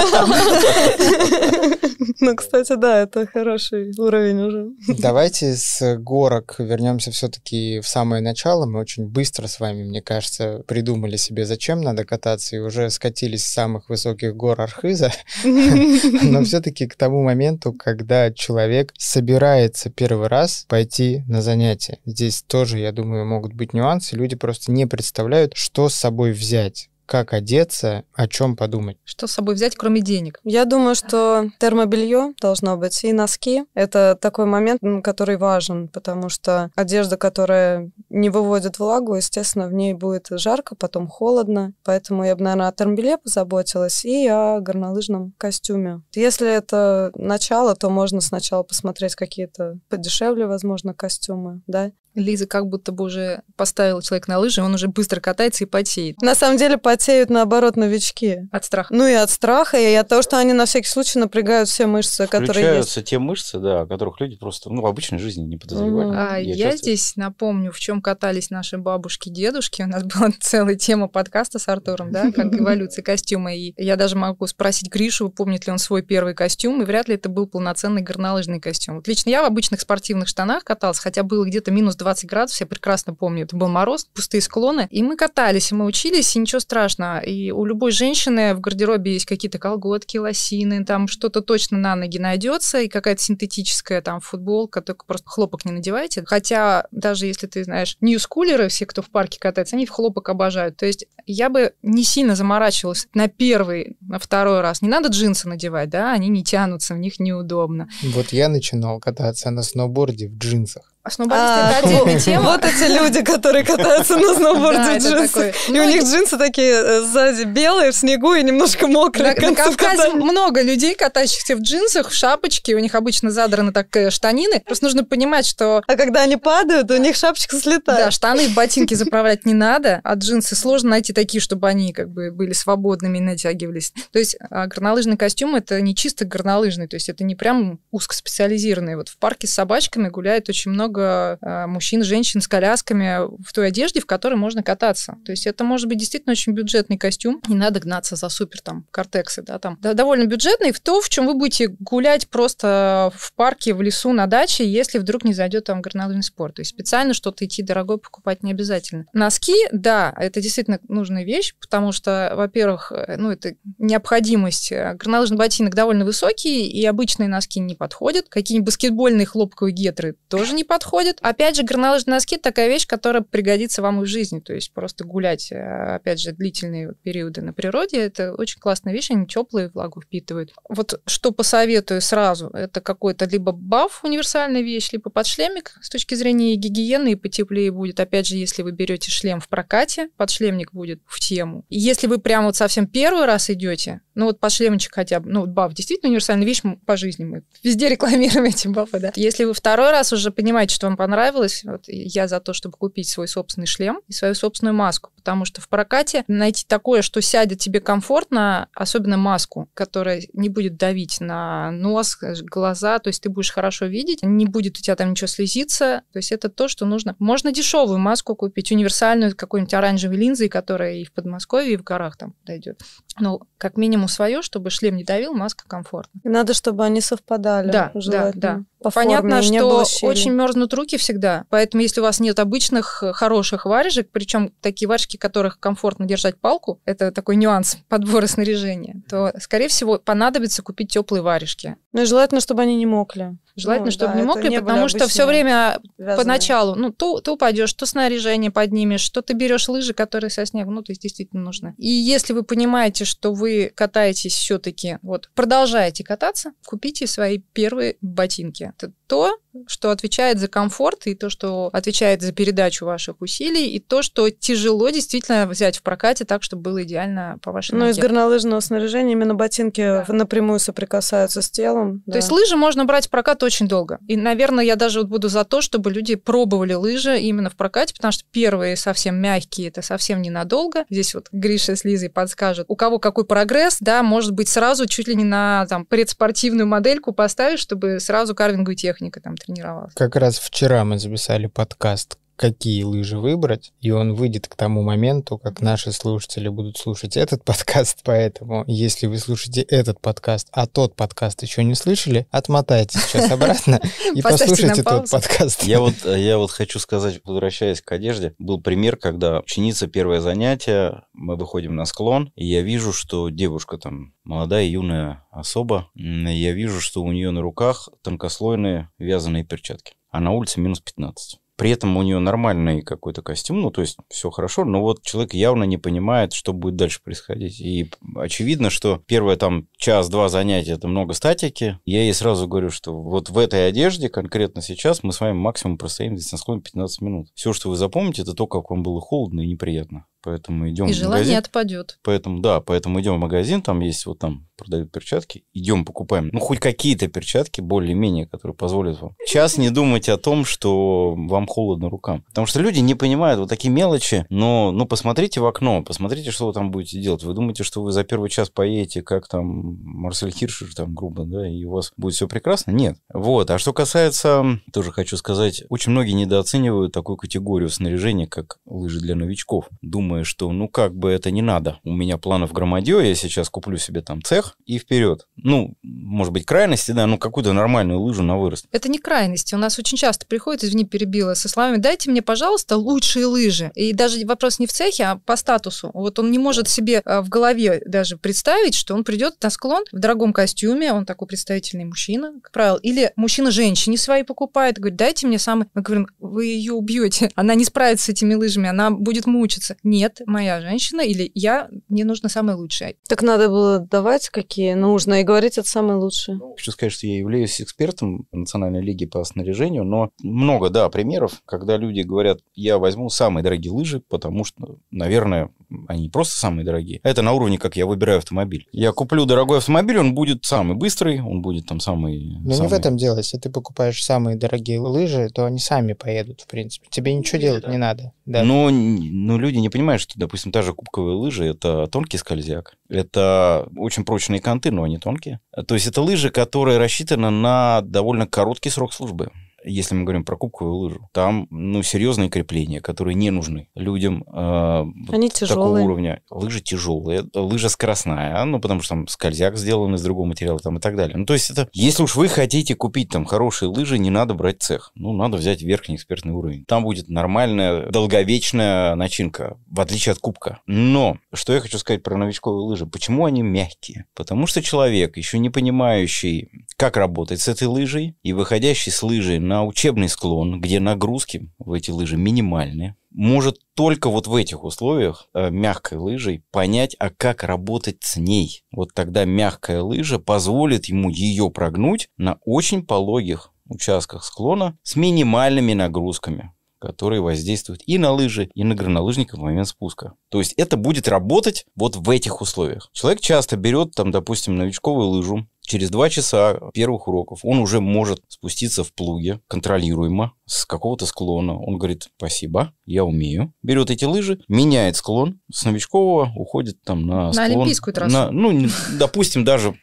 Ну, кстати, да, это хороший уровень уже. Давайте с горок вернемся все-таки в самое начало. Мы очень быстро с вами, мне кажется, придумали себе, зачем надо кататься, и уже скатились с самых высоких гор Архиза Но все-таки к тому моменту, когда человек собирается первый раз пойти на занятия, здесь тоже, я думаю, могут быть нюансы. Люди просто не представляют, что с собой взять как одеться, о чем подумать? Что с собой взять, кроме денег? Я думаю, что термобелье должно быть и носки. Это такой момент, который важен, потому что одежда, которая не выводит влагу, естественно, в ней будет жарко, потом холодно. Поэтому я бы, наверное, о термобелье позаботилась и о горнолыжном костюме. Если это начало, то можно сначала посмотреть какие-то подешевле, возможно, костюмы, да, Лиза как будто бы уже поставила человек на лыжи, он уже быстро катается и потеет. На самом деле потеют, наоборот, новички. От страха. Ну и от страха, и от того, что они на всякий случай напрягают все мышцы, Включаются которые есть. те мышцы, да, о которых люди просто ну, в обычной жизни не подозревали. Mm. А я, я здесь напомню, в чем катались наши бабушки, дедушки. У нас была целая тема подкаста с Артуром, да, как эволюция костюма. И я даже могу спросить Гришу, помнит ли он свой первый костюм, и вряд ли это был полноценный горнолыжный костюм. Вот лично я в обычных спортивных штанах катался, хотя было где-то минус 20 градусов, я прекрасно помню, это был мороз, пустые склоны, и мы катались, и мы учились, и ничего страшного. И у любой женщины в гардеробе есть какие-то колготки, лосины, там что-то точно на ноги найдется, и какая-то синтетическая там футболка, только просто хлопок не надевайте. Хотя даже если ты знаешь, ньюскулеры, все, кто в парке катается, они в хлопок обожают. То есть я бы не сильно заморачивалась на первый, на второй раз. Не надо джинсы надевать, да, они не тянутся, в них неудобно. Вот я начинал кататься на сноуборде в джинсах. А сноубордисты а, отдельная тема. Вот эти люди, которые катаются на сноуборде в джинсах. И у ну, них джинсы такие э, сзади белые, в снегу и немножко мокрые. На Кавказе много людей, катающихся в джинсах, в шапочке. У них обычно задраны так э, штанины. Просто нужно понимать, что... А когда они падают, у них шапочка слетает. Да, штаны и ботинки заправлять не надо, а джинсы сложно найти такие, чтобы они как бы были свободными и натягивались. То есть а, горнолыжный костюм — это не чисто горнолыжный, то есть это не прям узкоспециализированный. Вот в парке с собачками гуляет очень много много а, мужчин, женщин с колясками в той одежде, в которой можно кататься. То есть это может быть действительно очень бюджетный костюм. Не надо гнаться за супер там кортексы, да, там. Да, довольно бюджетный в то, в чем вы будете гулять просто в парке, в лесу, на даче, если вдруг не зайдет там горнолыжный спорт. То есть специально что-то идти дорогое покупать не обязательно. Носки, да, это действительно нужная вещь, потому что, во-первых, э, ну, это необходимость. Горнолыжный ботинок довольно высокий, и обычные носки не подходят. Какие-нибудь баскетбольные хлопковые гетры тоже не подходят подходит. Опять же, горнолыжные носки – такая вещь, которая пригодится вам и в жизни. То есть просто гулять, э, опять же, длительные периоды на природе – это очень классная вещь, они теплые, влагу впитывают. Вот что посоветую сразу – это какой-то либо баф, универсальная вещь, либо подшлемник с точки зрения гигиены и потеплее будет. Опять же, если вы берете шлем в прокате, подшлемник будет в тему. Если вы прямо вот совсем первый раз идете, ну вот под шлемочек хотя бы. Ну вот баф действительно универсальная вещь по жизни. Мы везде рекламируем эти бафы, да. Если вы второй раз уже понимаете, что вам понравилось, вот я за то, чтобы купить свой собственный шлем и свою собственную маску, потому что в прокате найти такое, что сядет тебе комфортно, особенно маску, которая не будет давить на нос, э, глаза, то есть ты будешь хорошо видеть, не будет у тебя там ничего слезиться, то есть это то, что нужно. Можно дешевую маску купить, универсальную какой-нибудь оранжевой линзой, которая и в Подмосковье, и в горах там дойдет Но ну, как минимум каждому свое, чтобы шлем не давил, маска комфортно. Надо, чтобы они совпадали. Да, да, да по Понятно, форме, что очень мерзнут руки всегда, поэтому если у вас нет обычных э, хороших варежек, причем такие варежки, которых комфортно держать палку, это такой нюанс подбора снаряжения, то, скорее всего, понадобится купить теплые варежки. Ну и желательно, чтобы они не мокли. Желательно, ну, чтобы да, не мокли, не потому что все время вязаные. поначалу, ну, то, то упадешь, то снаряжение поднимешь, что ты берешь лыжи, которые со снегом, ну, то есть действительно нужны. И если вы понимаете, что вы катаетесь все-таки, вот, продолжаете кататься, купите свои первые ботинки. tout, то, что отвечает за комфорт и то, что отвечает за передачу ваших усилий, и то, что тяжело действительно взять в прокате так, чтобы было идеально по вашей Ну, из горнолыжного снаряжения именно ботинки да. напрямую соприкасаются с телом. То да. есть лыжи можно брать в прокат очень долго. И, наверное, я даже вот буду за то, чтобы люди пробовали лыжи именно в прокате, потому что первые совсем мягкие, это совсем ненадолго. Здесь вот Гриша с Лизой подскажут, у кого какой прогресс, да, может быть, сразу чуть ли не на там предспортивную модельку поставишь, чтобы сразу карвинговую технику техника там тренировалась. Как раз вчера мы записали подкаст, какие лыжи выбрать, и он выйдет к тому моменту, как наши слушатели будут слушать этот подкаст. Поэтому, если вы слушаете этот подкаст, а тот подкаст еще не слышали, отмотайте сейчас обратно и послушайте тот подкаст. Я вот, я вот хочу сказать, возвращаясь к одежде, был пример, когда ученица первое занятие, мы выходим на склон, и я вижу, что девушка там молодая, юная особа, я вижу, что у нее на руках тонкослойные вязаные перчатки, а на улице минус 15. При этом у нее нормальный какой-то костюм, ну, то есть все хорошо, но вот человек явно не понимает, что будет дальше происходить. И очевидно, что первое там час-два занятия это много статики. Я ей сразу говорю, что вот в этой одежде конкретно сейчас мы с вами максимум простоим здесь на склоне 15 минут. Все, что вы запомните, это то, как вам было холодно и неприятно. Поэтому идем. И желание магазин. отпадет. Поэтому, да, поэтому идем в магазин, там есть вот там продают перчатки, идем покупаем. Ну, хоть какие-то перчатки, более-менее, которые позволят вам. Сейчас не думать о том, что вам холодно рукам. Потому что люди не понимают вот такие мелочи, но ну, посмотрите в окно, посмотрите, что вы там будете делать. Вы думаете, что вы за первый час поедете, как там Марсель Хиршер, там, грубо, да, и у вас будет все прекрасно? Нет. Вот. А что касается, тоже хочу сказать, очень многие недооценивают такую категорию снаряжения, как лыжи для новичков. думаю думаешь, что ну как бы это не надо, у меня планов громадье, я сейчас куплю себе там цех и вперед. Ну, может быть, крайности, да, ну какую-то нормальную лыжу на вырост. Это не крайности. У нас очень часто приходит, извини, перебила, со словами, дайте мне, пожалуйста, лучшие лыжи. И даже вопрос не в цехе, а по статусу. Вот он не может себе а, в голове даже представить, что он придет на склон в дорогом костюме, он такой представительный мужчина, как правило, или мужчина женщине свои покупает, говорит, дайте мне самый... Мы говорим, вы ее убьете, она не справится с этими лыжами, она будет мучиться. Нет, нет, моя женщина, или я, мне нужно самое лучшее. Так надо было давать, какие нужно, и говорить, это самое лучшее. Ну, хочу сказать, что я являюсь экспертом Национальной лиги по снаряжению, но много, да, примеров, когда люди говорят, я возьму самые дорогие лыжи, потому что, наверное, они не просто самые дорогие. Это на уровне, как я выбираю автомобиль. Я куплю дорогой автомобиль, он будет самый быстрый, он будет там самый... Но самый... не в этом дело. Если ты покупаешь самые дорогие лыжи, то они сами поедут, в принципе. Тебе ничего делать да. не надо. Да. Но, но люди не понимают, понимаешь, что, допустим, та же кубковые лыжи – это тонкий скользяк, это очень прочные конты, но они тонкие. То есть это лыжи, которые рассчитаны на довольно короткий срок службы если мы говорим про кубковую лыжу, там, ну, серьезные крепления, которые не нужны людям э, Они вот такого уровня. Лыжи тяжелые, лыжа скоростная, а, ну, потому что там скользяк сделан из другого материала там и так далее. Ну, то есть это, если уж вы хотите купить там хорошие лыжи, не надо брать цех. Ну, надо взять верхний экспертный уровень. Там будет нормальная, долговечная начинка, в отличие от кубка. Но, что я хочу сказать про новичковые лыжи, почему они мягкие? Потому что человек, еще не понимающий, как работать с этой лыжей, и выходящий с лыжей на на учебный склон, где нагрузки в эти лыжи минимальные, может только вот в этих условиях э, мягкой лыжей понять, а как работать с ней. Вот тогда мягкая лыжа позволит ему ее прогнуть на очень пологих участках склона с минимальными нагрузками которые воздействуют и на лыжи, и на горнолыжника в момент спуска. То есть это будет работать вот в этих условиях. Человек часто берет, там, допустим, новичковую лыжу, Через два часа первых уроков он уже может спуститься в плуге контролируемо с какого-то склона. Он говорит, спасибо, я умею. Берет эти лыжи, меняет склон с новичкового, уходит там на, на склон. На олимпийскую трассу. На, ну, допустим, даже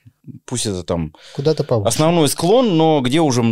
пусть это там куда-то повыше. основной склон, но где уже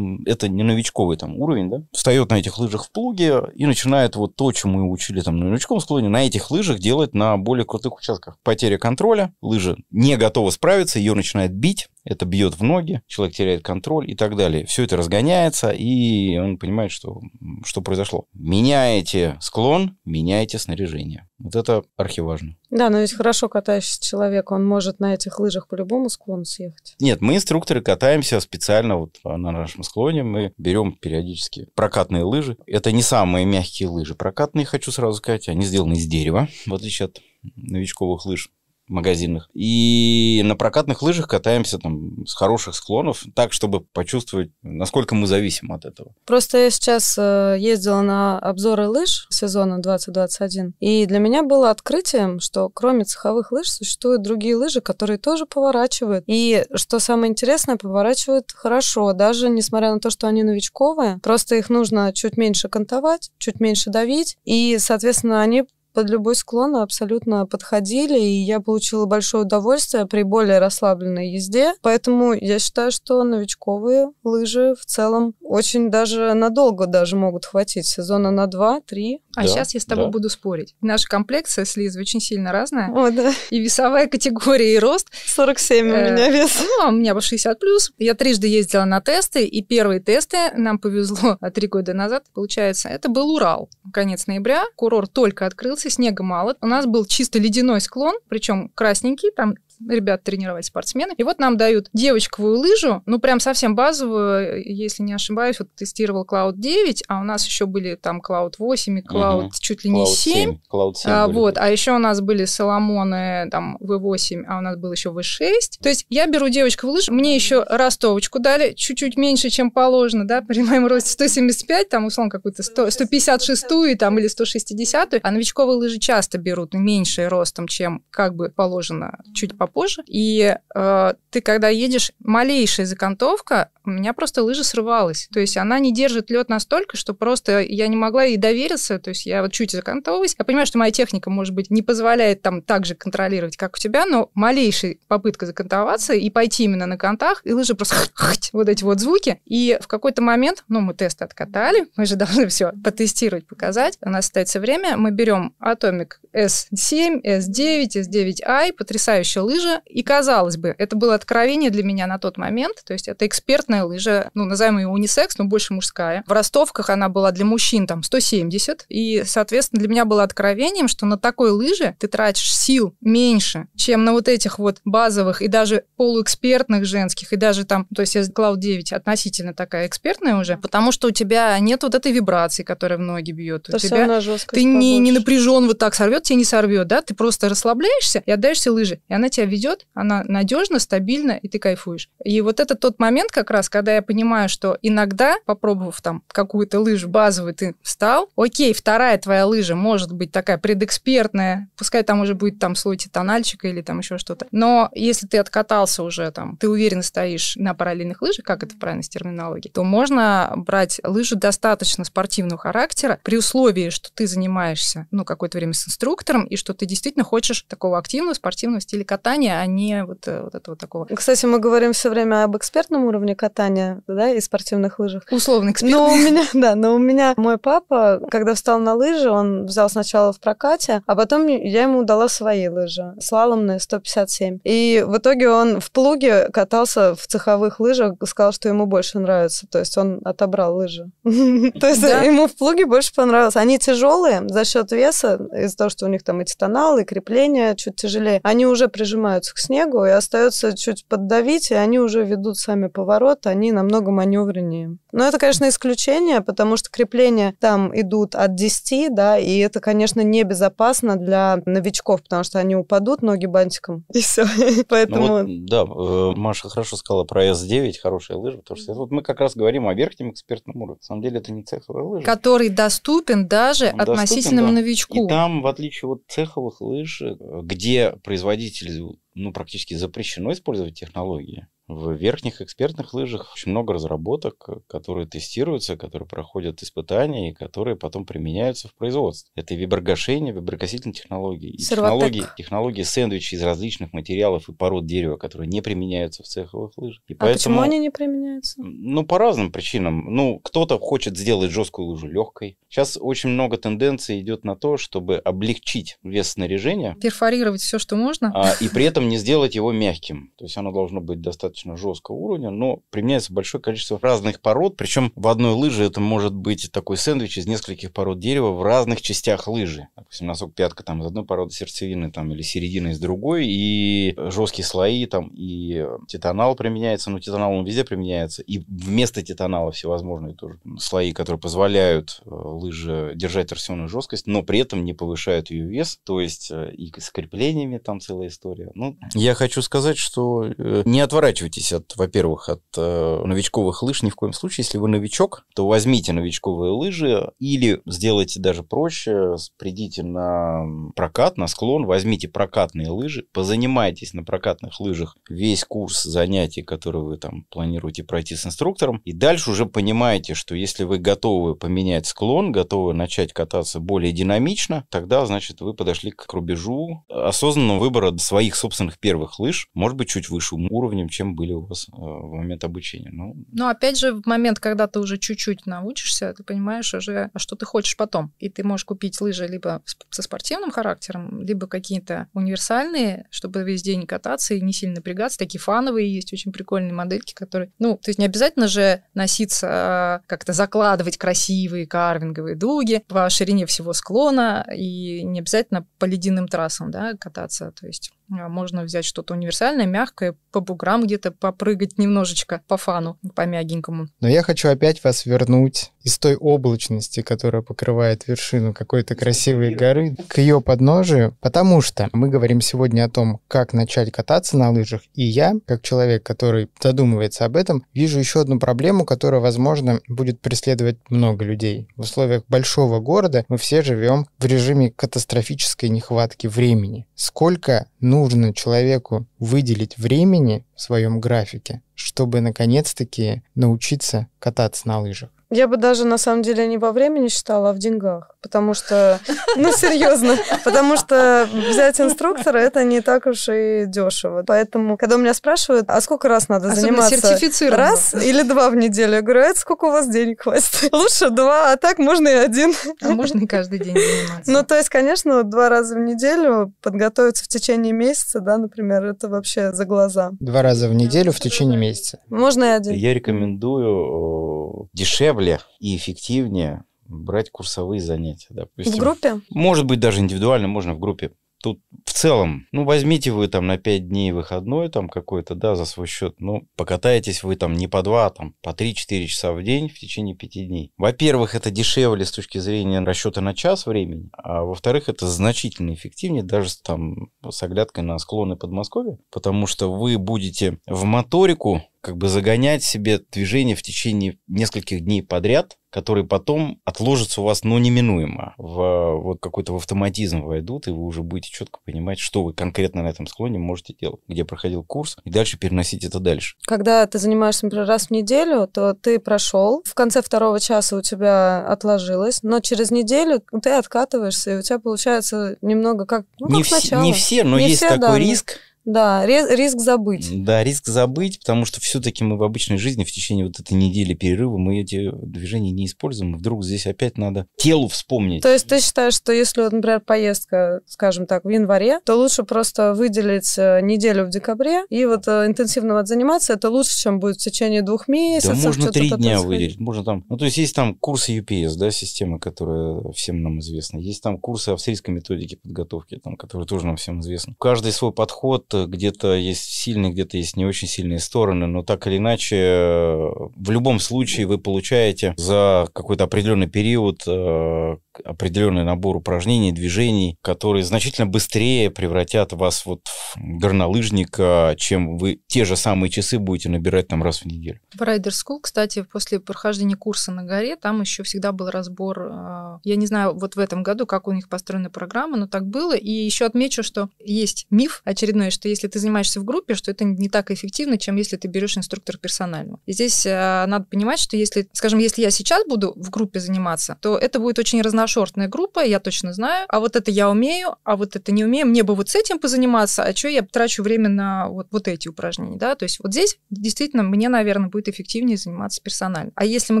это не новичковый там уровень, да, встает на этих лыжах в плуге и начинает вот то, чему мы учили там на новичковом склоне, на этих лыжах делать на более крутых участках. Потеря контроля, лыжа не готова справиться, ее начинает бить, это бьет в ноги, человек теряет контроль и так далее. Все это разгоняется, и он понимает, что, что произошло. Меняете склон, меняете снаряжение. Вот это архиважно. Да, но ведь хорошо катающийся человек, он может на этих лыжах по любому склону съехать. Нет, мы инструкторы катаемся специально вот на нашем склоне, мы берем периодически прокатные лыжи. Это не самые мягкие лыжи, прокатные, хочу сразу сказать, они сделаны из дерева, в отличие от новичковых лыж магазинах. И на прокатных лыжах катаемся там с хороших склонов, так, чтобы почувствовать, насколько мы зависим от этого. Просто я сейчас э, ездила на обзоры лыж сезона 2021, и для меня было открытием, что кроме цеховых лыж существуют другие лыжи, которые тоже поворачивают. И что самое интересное, поворачивают хорошо, даже несмотря на то, что они новичковые, просто их нужно чуть меньше кантовать, чуть меньше давить, и, соответственно, они под любой склон абсолютно подходили, и я получила большое удовольствие при более расслабленной езде. Поэтому я считаю, что новичковые лыжи в целом очень даже надолго даже могут хватить. Сезона на 2-3 а да, сейчас я с тобой да. буду спорить. Наша комплекция с Лизой очень сильно разная. О, да. И весовая категория, и рост. 47 э, у меня вес. Ну, а у меня 60 плюс. Я трижды ездила на тесты, и первые тесты нам повезло а три года назад, получается. Это был Урал. Конец ноября. Курорт только открылся, снега мало. У нас был чисто ледяной склон, причем красненький, там ребят тренировать спортсмены. И вот нам дают девочковую лыжу, ну прям совсем базовую, если не ошибаюсь, вот тестировал Cloud 9, а у нас еще были там Cloud 8 и Cloud угу. чуть ли не Cloud 7. 7. Cloud 7 а, вот, а еще у нас были Соломоны там V8, а у нас был еще V6. То есть я беру девочковую лыжу мне еще ростовочку дали, чуть-чуть меньше, чем положено, да, при моем росте 175, там условно какую-то 156 там или 160 а новичковые лыжи часто берут меньше ростом, чем как бы положено, чуть попозже попозже. И э, ты, когда едешь, малейшая закантовка, у меня просто лыжа срывалась. То есть она не держит лед настолько, что просто я не могла ей довериться. То есть я вот чуть закантовываюсь. Я понимаю, что моя техника, может быть, не позволяет там так же контролировать, как у тебя, но малейшая попытка закантоваться и пойти именно на контах, и лыжи просто вот эти вот звуки. И в какой-то момент, ну, мы тест откатали, мы же должны все потестировать, показать. У нас остается время, мы берем Atomic S7, S9, S9i, потрясающая лыжа, лыжа. И казалось бы, это было откровение для меня на тот момент. То есть это экспертная лыжа, ну, назовем ее унисекс, но больше мужская. В ростовках она была для мужчин там 170. И, соответственно, для меня было откровением, что на такой лыже ты тратишь сил меньше, чем на вот этих вот базовых и даже полуэкспертных женских. И даже там, то есть я Cloud 9 относительно такая экспертная уже, потому что у тебя нет вот этой вибрации, которая в ноги бьет. У тебя, ты не, не напряжен вот так, сорвет тебя, не сорвет, да? Ты просто расслабляешься и отдаешься лыжи. И она тебя ведет, она надежна, стабильна, и ты кайфуешь. И вот это тот момент как раз, когда я понимаю, что иногда, попробовав там какую-то лыжу базовую, ты встал, окей, вторая твоя лыжа может быть такая предэкспертная, пускай там уже будет там слой титанальчика или там еще что-то. Но если ты откатался уже там, ты уверенно стоишь на параллельных лыжах, как это правильно с терминологией, то можно брать лыжу достаточно спортивного характера при условии, что ты занимаешься, ну, какое-то время с инструктором и что ты действительно хочешь такого активного спортивного стиля катания, катания, а не вот, э, вот этого такого. Кстати, мы говорим все время об экспертном уровне катания, да, и спортивных лыжах. Условный эксперт. Но у меня, да, но у меня мой папа, когда встал на лыжи, он взял сначала в прокате, а потом я ему дала свои лыжи, слаломные 157. И в итоге он в плуге катался в цеховых лыжах, сказал, что ему больше нравится. То есть он отобрал лыжи. То есть ему в плуге больше понравилось. Они тяжелые за счет веса, из-за того, что у них там эти титанал, крепления, чуть тяжелее. Они уже прижимаются прижимаются к снегу, и остается чуть поддавить, и они уже ведут сами поворот, они намного маневреннее. Но это, конечно, исключение, потому что крепления там идут от 10, да, и это, конечно, небезопасно для новичков, потому что они упадут, ноги бантиком, и все. Поэтому... Ну да, э, Маша хорошо сказала про S9, хорошая лыжа, потому что вот мы как раз говорим о верхнем экспертном уровне. На самом деле это не цеховая лыжа. Который доступен даже Он новичку. И там, в отличие от цеховых лыж, э, где производитель ну, практически запрещено использовать технологии, в верхних экспертных лыжах очень много разработок, которые тестируются, которые проходят испытания и которые потом применяются в производстве. Это и виброгашение, виброгасительные технологии, и технологии, технологии сэндвичей из различных материалов и пород дерева, которые не применяются в цеховых лыжах. И а поэтому, почему они не применяются? Ну, по разным причинам. Ну, кто-то хочет сделать жесткую лыжу легкой. Сейчас очень много тенденций идет на то, чтобы облегчить вес снаряжения. Перфорировать все, что можно. А, и при этом не сделать его мягким. То есть оно должно быть достаточно достаточно жесткого уровня, но применяется большое количество разных пород, причем в одной лыже это может быть такой сэндвич из нескольких пород дерева в разных частях лыжи. Допустим, носок пятка там из одной породы сердцевины там, или середины из другой, и э, жесткие слои там, и э, титанал применяется, но титанал он везде применяется, и вместо титанала всевозможные тоже слои, которые позволяют э, лыже держать торсионную жесткость, но при этом не повышают ее вес, то есть и с креплениями там целая история. Ну, я хочу сказать, что не отворачивать откажитесь от, во-первых, от э, новичковых лыж ни в коем случае. Если вы новичок, то возьмите новичковые лыжи или сделайте даже проще, придите на прокат, на склон, возьмите прокатные лыжи, позанимайтесь на прокатных лыжах весь курс занятий, который вы там планируете пройти с инструктором, и дальше уже понимаете, что если вы готовы поменять склон, готовы начать кататься более динамично, тогда, значит, вы подошли к рубежу осознанного выбора своих собственных первых лыж, может быть, чуть выше уровнем, чем были у вас э, в момент обучения. Ну, Но ну, опять же, в момент, когда ты уже чуть-чуть научишься, ты понимаешь уже, а что ты хочешь потом. И ты можешь купить лыжи либо со спортивным характером, либо какие-то универсальные, чтобы весь день кататься и не сильно напрягаться. Такие фановые есть очень прикольные модельки, которые... Ну, то есть не обязательно же носиться, а, как-то закладывать красивые карвинговые дуги по ширине всего склона и не обязательно по ледяным трассам да, кататься. То есть а можно взять что-то универсальное, мягкое, по буграм где-то попрыгать немножечко, по фану, по мягенькому. Но я хочу опять вас вернуть из той облачности, которая покрывает вершину какой-то красивой горы, к ее подножию, потому что мы говорим сегодня о том, как начать кататься на лыжах, и я, как человек, который задумывается об этом, вижу еще одну проблему, которая, возможно, будет преследовать много людей. В условиях большого города мы все живем в режиме катастрофической нехватки времени. Сколько нужно человеку выделить времени в своем графике, чтобы наконец-таки научиться кататься на лыжах? Я бы даже на самом деле не во времени считала, а в деньгах. Потому что, ну серьезно, потому что взять инструктора это не так уж и дешево. Поэтому, когда меня спрашивают, а сколько раз надо Особенно заниматься? Раз или два в неделю? Я говорю, «А это сколько у вас денег хватит? Лучше два, а так можно и один. А можно и каждый день заниматься. Ну, то есть, конечно, два раза в неделю подготовиться в течение месяца, да, например, это вообще за глаза. Два раза в неделю в течение месяца. Можно и один. Я рекомендую э, дешевле дешевле и эффективнее брать курсовые занятия, допустим. В группе? Может быть, даже индивидуально, можно в группе. Тут в целом, ну, возьмите вы там на 5 дней выходной там какой-то, да, за свой счет, ну, покатаетесь вы там не по 2, а там по 3-4 часа в день в течение 5 дней. Во-первых, это дешевле с точки зрения расчета на час времени, а во-вторых, это значительно эффективнее даже там с оглядкой на склоны Подмосковья, потому что вы будете в моторику как бы загонять себе движение в течение нескольких дней подряд, которые потом отложатся у вас, но неминуемо. В, вот какой-то в автоматизм войдут, и вы уже будете четко понимать, что вы конкретно на этом склоне можете делать, где проходил курс, и дальше переносить это дальше. Когда ты занимаешься, например, раз в неделю, то ты прошел, в конце второго часа у тебя отложилось, но через неделю ты откатываешься, и у тебя получается немного как, ну, не как в, начало. Не все, но не есть все, такой да, риск, да, риск забыть. Да, риск забыть, потому что все-таки мы в обычной жизни в течение вот этой недели перерыва мы эти движения не используем, и вдруг здесь опять надо телу вспомнить. То есть ты считаешь, что если, например, поездка, скажем так, в январе, то лучше просто выделить э, неделю в декабре и вот э, интенсивно вот заниматься, это лучше, чем будет в течение двух месяцев. Да можно три дня выделить, можно там, ну то есть есть там курсы UPS, да, система которая всем нам известна, есть там курсы австрийской методики подготовки, там, которые тоже нам всем известны. Каждый свой подход, э, где-то есть сильные, где-то есть не очень сильные стороны, но так или иначе, в любом случае вы получаете за какой-то определенный период э, определенный набор упражнений, движений, которые значительно быстрее превратят вас вот в горнолыжника, чем вы те же самые часы будете набирать там раз в неделю. В Rider School, кстати, после прохождения курса на горе, там еще всегда был разбор, э, я не знаю вот в этом году, как у них построена программа, но так было. И еще отмечу, что есть миф очередной, что что если ты занимаешься в группе, что это не так эффективно, чем если ты берешь инструктор персонального. И здесь э, надо понимать, что если, скажем, если я сейчас буду в группе заниматься, то это будет очень разношортная группа, я точно знаю, а вот это я умею, а вот это не умею, мне бы вот с этим позаниматься, а что я трачу время на вот, вот эти упражнения, да, то есть вот здесь действительно мне, наверное, будет эффективнее заниматься персонально. А если мы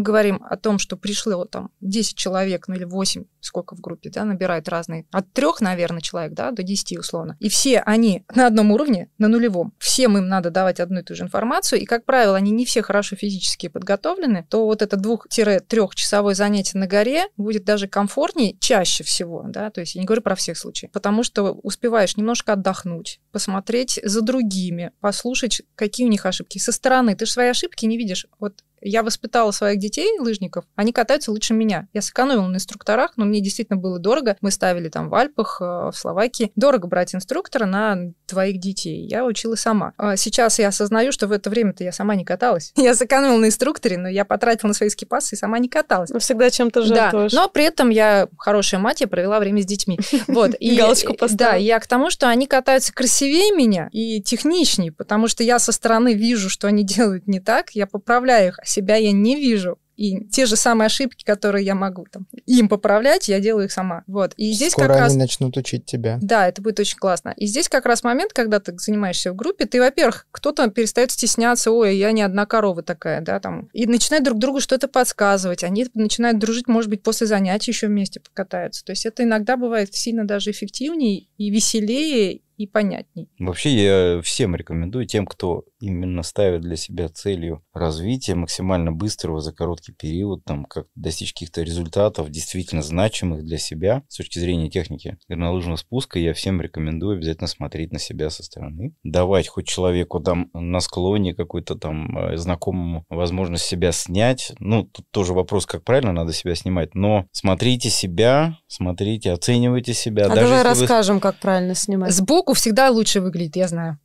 говорим о том, что пришло вот, там 10 человек, ну или 8, сколько в группе, да, набирает разные, от трех, наверное, человек, да, до 10 условно, и все они на одном уровне, на нулевом, всем им надо давать одну и ту же информацию, и, как правило, они не все хорошо физически подготовлены, то вот это двух-трехчасовое занятие на горе будет даже комфортнее чаще всего, да, то есть я не говорю про всех случаев, потому что успеваешь немножко отдохнуть, посмотреть за другими, послушать, какие у них ошибки. Со стороны ты же свои ошибки не видишь. Вот я воспитала своих детей, лыжников, они катаются лучше меня. Я сэкономила на инструкторах, но мне действительно было дорого. Мы ставили там в Альпах, э, в Словакии. Дорого брать инструктора на твоих детей. Я учила сама. А сейчас я осознаю, что в это время-то я сама не каталась. Я сэкономила на инструкторе, но я потратила на свои скипасы и сама не каталась. Но ну, всегда чем-то жертвуешь. Да, но при этом я хорошая мать, я провела время с детьми. Вот. И, Галочку э, поставила. Да, я к тому, что они катаются красивее меня и техничнее, потому что я со стороны вижу, что они делают не так, я поправляю их, себя я не вижу. И те же самые ошибки, которые я могу там, им поправлять, я делаю их сама. Вот. И здесь Скоро как раз... начнут учить тебя. Да, это будет очень классно. И здесь как раз момент, когда ты занимаешься в группе, ты, во-первых, кто-то перестает стесняться, ой, я не одна корова такая, да, там. И начинают друг другу что-то подсказывать. Они начинают дружить, может быть, после занятий еще вместе покатаются. То есть это иногда бывает сильно даже эффективнее и веселее, и понятней. Вообще я всем рекомендую, тем, кто именно ставят для себя целью развития максимально быстрого за короткий период, там, как достичь каких-то результатов, действительно значимых для себя с точки зрения техники горнолыжного спуска, я всем рекомендую обязательно смотреть на себя со стороны, давать хоть человеку там на склоне какой-то там э, знакомому возможность себя снять. Ну, тут тоже вопрос, как правильно надо себя снимать, но смотрите себя, смотрите, оценивайте себя. А даже давай расскажем, вы... как правильно снимать. Сбоку всегда лучше выглядит, я знаю.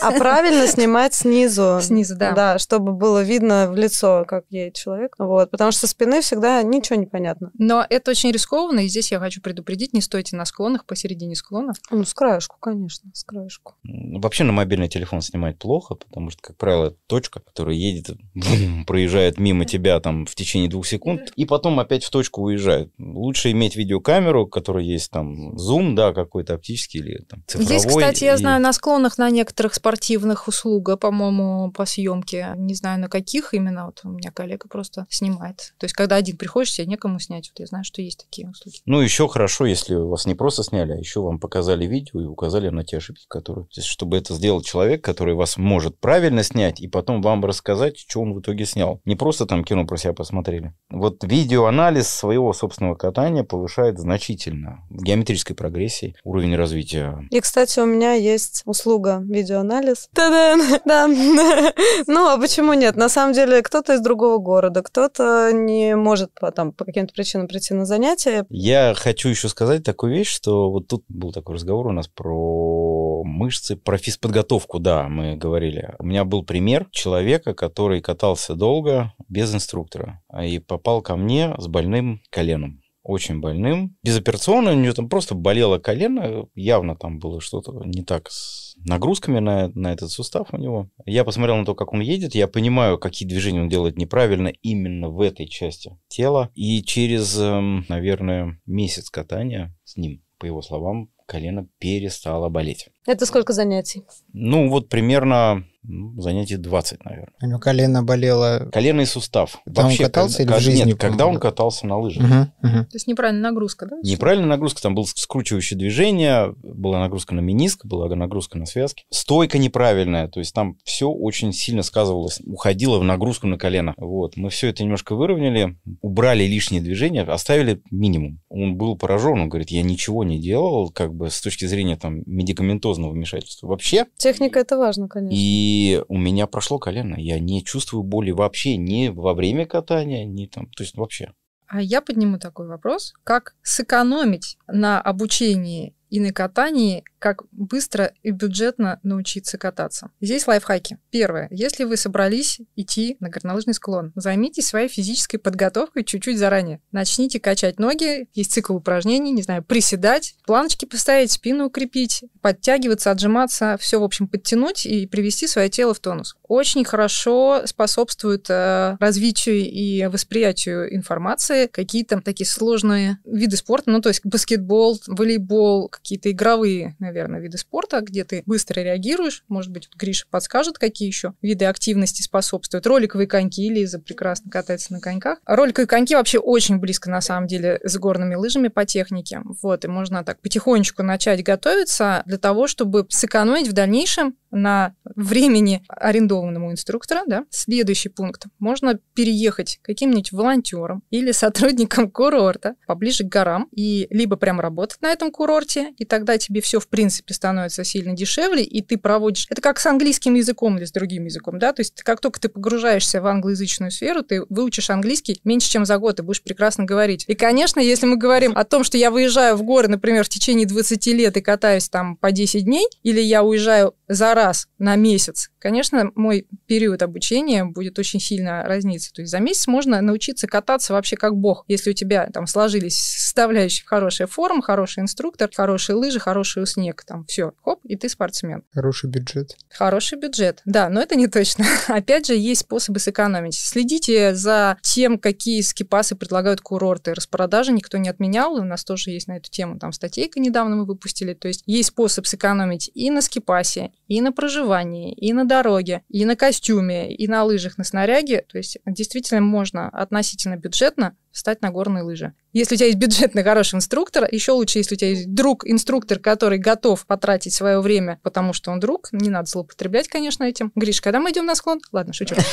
А правильно снимать снизу. Снизу, да. Да, чтобы было видно в лицо, как едет человек. Вот, потому что со спины всегда ничего не понятно. Но это очень рискованно, и здесь я хочу предупредить, не стойте на склонах, посередине склона. Ну, с краешку, конечно, с краешку. Вообще на мобильный телефон снимать плохо, потому что, как правило, точка, которая едет, проезжает мимо тебя там в течение двух секунд, и потом опять в точку уезжает. Лучше иметь видеокамеру, которая есть там зум, да, какой-то оптический или там цифровой. Здесь, кстати, я знаю, на склонах склонах на некоторых спортивных услуга, по-моему, по съемке. Не знаю, на каких именно. Вот у меня коллега просто снимает. То есть, когда один приходишь, себе некому снять. Вот я знаю, что есть такие услуги. Ну, еще хорошо, если вас не просто сняли, а еще вам показали видео и указали на те ошибки, которые... То есть, чтобы это сделал человек, который вас может правильно снять и потом вам рассказать, что он в итоге снял. Не просто там кино про себя посмотрели. Вот видеоанализ своего собственного катания повышает значительно в геометрической прогрессии уровень развития. И, кстати, у меня есть услуга видеоанализ. Та-дам! Да. Ну, а почему нет? На самом деле, кто-то из другого города, кто-то не может по, там, по каким-то причинам прийти на занятия. Я хочу еще сказать такую вещь, что вот тут был такой разговор у нас про мышцы, про физподготовку, да, мы говорили. У меня был пример человека, который катался долго без инструктора и попал ко мне с больным коленом очень больным. Безоперационно у нее там просто болело колено, явно там было что-то не так с нагрузками на, на этот сустав у него. Я посмотрел на то, как он едет, я понимаю, какие движения он делает неправильно именно в этой части тела. И через, эм, наверное, месяц катания с ним, по его словам, колено перестало болеть. Это сколько занятий? Ну, вот примерно ну, занятий 20, наверное. У него колено болело. Коленный сустав. Там Вообще, он катался когда, или в жизни? Нет, когда он катался на лыжах. Угу, угу. То есть неправильная нагрузка, да? Неправильная нагрузка, там было скручивающее движение, была нагрузка на миниск была нагрузка на связки. Стойка неправильная, то есть там все очень сильно сказывалось, уходило в нагрузку на колено. Вот, мы все это немножко выровняли, убрали лишние движения, оставили минимум. Он был поражен, он говорит, я ничего не делал, как бы с точки зрения там медикаментозного вмешательства. Вообще... Техника это важно, конечно. И и у меня прошло колено. Я не чувствую боли вообще ни во время катания, ни там, то есть вообще. А я подниму такой вопрос, как сэкономить на обучении и на катании как быстро и бюджетно научиться кататься. Здесь лайфхаки. Первое. Если вы собрались идти на горнолыжный склон, займитесь своей физической подготовкой чуть-чуть заранее. Начните качать ноги, есть цикл упражнений, не знаю, приседать, планочки поставить, спину укрепить, подтягиваться, отжиматься, все, в общем, подтянуть и привести свое тело в тонус. Очень хорошо способствует э, развитию и восприятию информации какие-то такие сложные виды спорта, ну, то есть баскетбол, волейбол, какие-то игровые, наверное, наверное, виды спорта, где ты быстро реагируешь. Может быть, вот Гриша подскажет, какие еще виды активности способствуют. Роликовые коньки, Лиза прекрасно катается на коньках. Роликовые коньки вообще очень близко, на самом деле, с горными лыжами по технике. Вот, и можно так потихонечку начать готовиться для того, чтобы сэкономить в дальнейшем на времени арендованному инструктора. Да. Следующий пункт. Можно переехать каким-нибудь волонтером или сотрудником курорта поближе к горам и либо прям работать на этом курорте, и тогда тебе все, в принципе, становится сильно дешевле, и ты проводишь... Это как с английским языком или с другим языком, да? То есть как только ты погружаешься в англоязычную сферу, ты выучишь английский меньше, чем за год, и будешь прекрасно говорить. И, конечно, если мы говорим о том, что я выезжаю в горы, например, в течение 20 лет и катаюсь там по 10 дней, или я уезжаю за раз раз на месяц, конечно, мой период обучения будет очень сильно разниться. То есть за месяц можно научиться кататься вообще как бог, если у тебя там сложились составляющих хорошая форма, хороший инструктор, хорошие лыжи, хороший снег, там все, хоп, и ты спортсмен. Хороший бюджет. Хороший бюджет, да, но это не точно. Опять же, есть способы сэкономить. Следите за тем, какие скипасы предлагают курорты. Распродажи никто не отменял, у нас тоже есть на эту тему там статейка недавно мы выпустили. То есть есть способ сэкономить и на скипасе, и на проживании, и на дороге, и на костюме, и на лыжах, на снаряге. То есть действительно можно относительно бюджетно встать на горные лыжи. Если у тебя есть бюджетный хороший инструктор, еще лучше, если у тебя есть друг-инструктор, который готов потратить свое время, потому что он друг, не надо злоупотреблять, конечно, этим. Гриш, когда мы идем на склон? Ладно, шучу.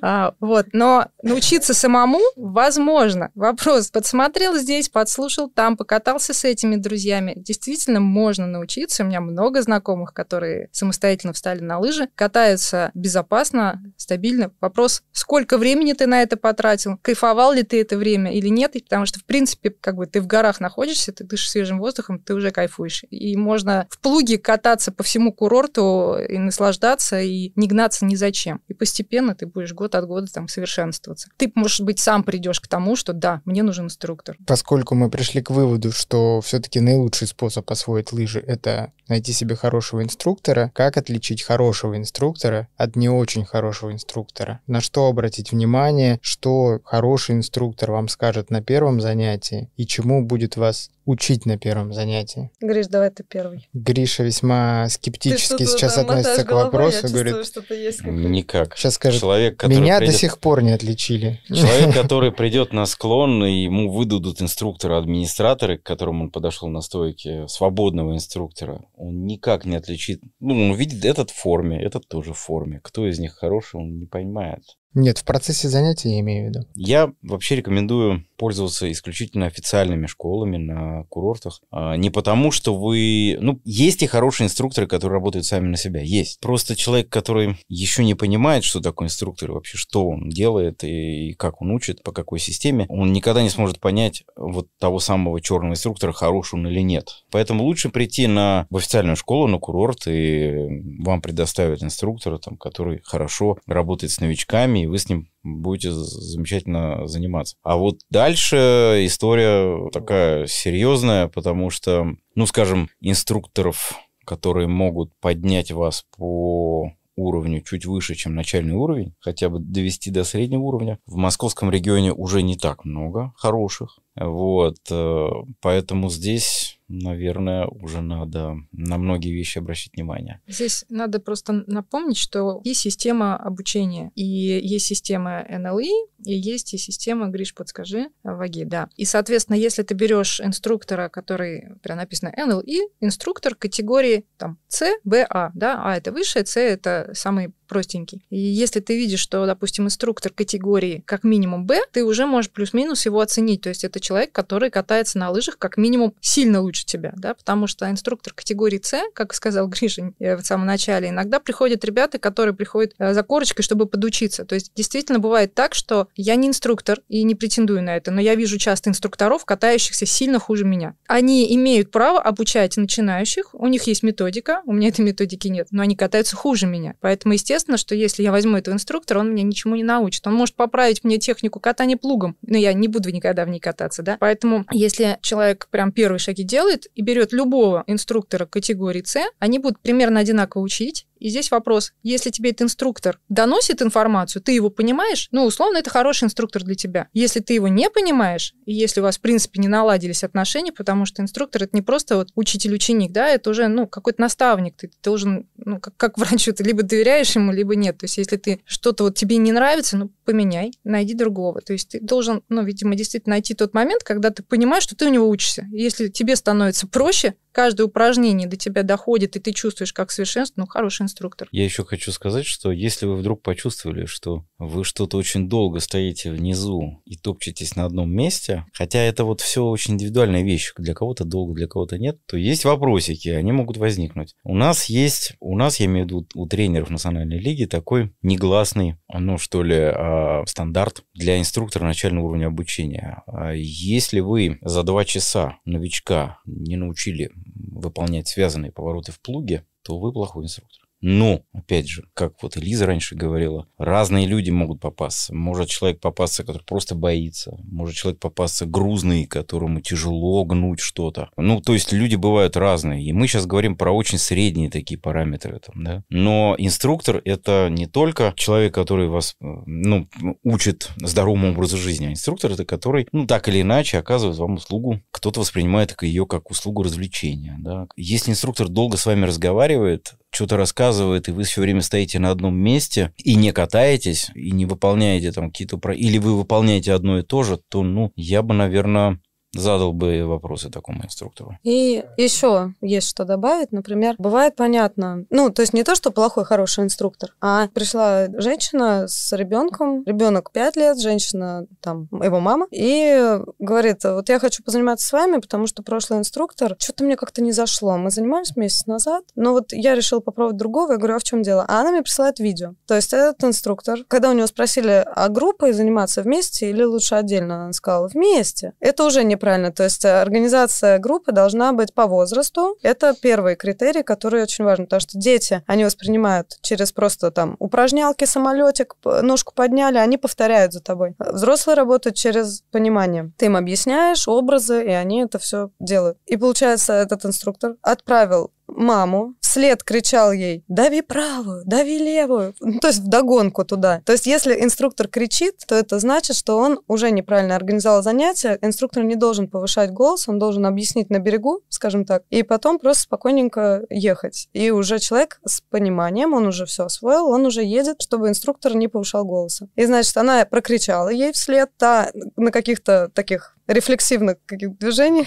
А, вот, но научиться самому возможно. Вопрос, подсмотрел здесь, подслушал там, покатался с этими друзьями. Действительно, можно научиться. У меня много знакомых, которые самостоятельно встали на лыжи, катаются безопасно, стабильно. Вопрос, сколько времени ты на это потратил? Кайфовал страховал ли ты это время или нет, потому что, в принципе, как бы ты в горах находишься, ты дышишь свежим воздухом, ты уже кайфуешь. И можно в плуге кататься по всему курорту и наслаждаться, и не гнаться ни зачем. И постепенно ты будешь год от года там совершенствоваться. Ты, может быть, сам придешь к тому, что да, мне нужен инструктор. Поскольку мы пришли к выводу, что все-таки наилучший способ освоить лыжи — это найти себе хорошего инструктора, как отличить хорошего инструктора от не очень хорошего инструктора, на что обратить внимание, что хороший хороший инструктор вам скажет на первом занятии и чему будет вас учить на первом занятии? Гриш, давай ты первый. Гриша весьма скептически сейчас э, относится к вопросу. Я говорит, что есть Никак. Сейчас скажет, человек, который меня придет... до сих пор не отличили. Человек, который придет на склон, и ему выдадут инструктора, администраторы к которому он подошел на стойке, свободного инструктора. Он никак не отличит. Ну, он видит этот в форме, этот тоже в форме. Кто из них хороший, он не понимает. Нет, в процессе занятий я имею в виду. Я вообще рекомендую пользоваться исключительно официальными школами на курортах. А, не потому, что вы... Ну, есть и хорошие инструкторы, которые работают сами на себя. Есть. Просто человек, который еще не понимает, что такое инструктор, вообще что он делает и как он учит, по какой системе, он никогда не сможет понять вот того самого черного инструктора, хорош он или нет. Поэтому лучше прийти на, в официальную школу, на курорт, и вам предоставят инструктора, там, который хорошо работает с новичками, и вы с ним будете замечательно заниматься. А вот да, Дальше история такая серьезная, потому что, ну, скажем, инструкторов, которые могут поднять вас по уровню чуть выше, чем начальный уровень, хотя бы довести до среднего уровня. В московском регионе уже не так много хороших, вот, э, поэтому здесь наверное, уже надо на многие вещи обращать внимание. Здесь надо просто напомнить, что есть система обучения, и есть система НЛИ, и есть и система, Гриш, подскажи, ваги, да. И, соответственно, если ты берешь инструктора, который, прям написано НЛИ, инструктор категории там С, Б, А, да, А это высшее, С это самый простенький. И если ты видишь, что, допустим, инструктор категории как минимум Б, ты уже можешь плюс-минус его оценить. То есть это человек, который катается на лыжах как минимум сильно лучше тебя, да, потому что инструктор категории С, как сказал Гриша э, в самом начале, иногда приходят ребята, которые приходят э, за корочкой, чтобы подучиться. То есть действительно бывает так, что я не инструктор и не претендую на это, но я вижу часто инструкторов, катающихся сильно хуже меня. Они имеют право обучать начинающих, у них есть методика, у меня этой методики нет, но они катаются хуже меня. Поэтому, естественно, естественно, что если я возьму этого инструктора, он меня ничему не научит. Он может поправить мне технику катания плугом, но я не буду никогда в ней кататься, да. Поэтому если человек прям первые шаги делает и берет любого инструктора категории С, они будут примерно одинаково учить, и здесь вопрос, если тебе этот инструктор доносит информацию, ты его понимаешь, ну, условно, это хороший инструктор для тебя. Если ты его не понимаешь, и если у вас, в принципе, не наладились отношения, потому что инструктор — это не просто вот учитель-ученик, да, это уже, ну, какой-то наставник, ты должен, ну, как, как врачу, ты либо доверяешь ему, либо нет. То есть если ты что-то вот тебе не нравится, ну, поменяй, найди другого. То есть ты должен, ну, видимо, действительно найти тот момент, когда ты понимаешь, что ты у него учишься. если тебе становится проще, каждое упражнение до тебя доходит, и ты чувствуешь как совершенство, ну, хороший инструктор. Я еще хочу сказать, что если вы вдруг почувствовали, что вы что-то очень долго стоите внизу и топчетесь на одном месте, хотя это вот все очень индивидуальная вещь, для кого-то долго, для кого-то нет, то есть вопросики, они могут возникнуть. У нас есть, у нас, я имею в виду у тренеров национальной лиги, такой негласный, ну что ли, э, стандарт для инструктора начального уровня обучения. А если вы за два часа новичка не научили выполнять связанные повороты в плуге, то вы плохой инструктор. Но, ну, опять же, как вот Лиза раньше говорила, разные люди могут попасться. Может человек попасться, который просто боится. Может человек попасться грузный, которому тяжело гнуть что-то. Ну, то есть люди бывают разные. И мы сейчас говорим про очень средние такие параметры. Там, да? Но инструктор — это не только человек, который вас э, ну, учит здоровому образу жизни, а инструктор — это который, ну, так или иначе, оказывает вам услугу. Кто-то воспринимает ее как услугу развлечения. Да? Если инструктор долго с вами разговаривает, что-то рассказывает, и вы все время стоите на одном месте и не катаетесь, и не выполняете там какие-то... Или вы выполняете одно и то же, то, ну, я бы, наверное, задал бы вопросы такому инструктору. И еще есть что добавить. Например, бывает понятно, ну, то есть не то, что плохой, хороший инструктор, а пришла женщина с ребенком, ребенок 5 лет, женщина, там, его мама, и говорит, вот я хочу позаниматься с вами, потому что прошлый инструктор, что-то мне как-то не зашло. Мы занимались месяц назад, но вот я решила попробовать другого, я говорю, а в чем дело? А она мне присылает видео. То есть этот инструктор, когда у него спросили, а группой заниматься вместе или лучше отдельно, он сказал вместе. Это уже не правильно. То есть э, организация группы должна быть по возрасту. Это первый критерий, который очень важен, потому что дети, они воспринимают через просто там упражнялки, самолетик, ножку подняли, они повторяют за тобой. Взрослые работают через понимание. Ты им объясняешь образы, и они это все делают. И получается, этот инструктор отправил маму вслед кричал ей «дави правую, дави левую», ну, то есть в догонку туда. То есть если инструктор кричит, то это значит, что он уже неправильно организовал занятие, инструктор не должен повышать голос, он должен объяснить на берегу, скажем так, и потом просто спокойненько ехать. И уже человек с пониманием, он уже все освоил, он уже едет, чтобы инструктор не повышал голоса. И значит, она прокричала ей вслед, та на каких-то таких рефлексивных каких-то движений.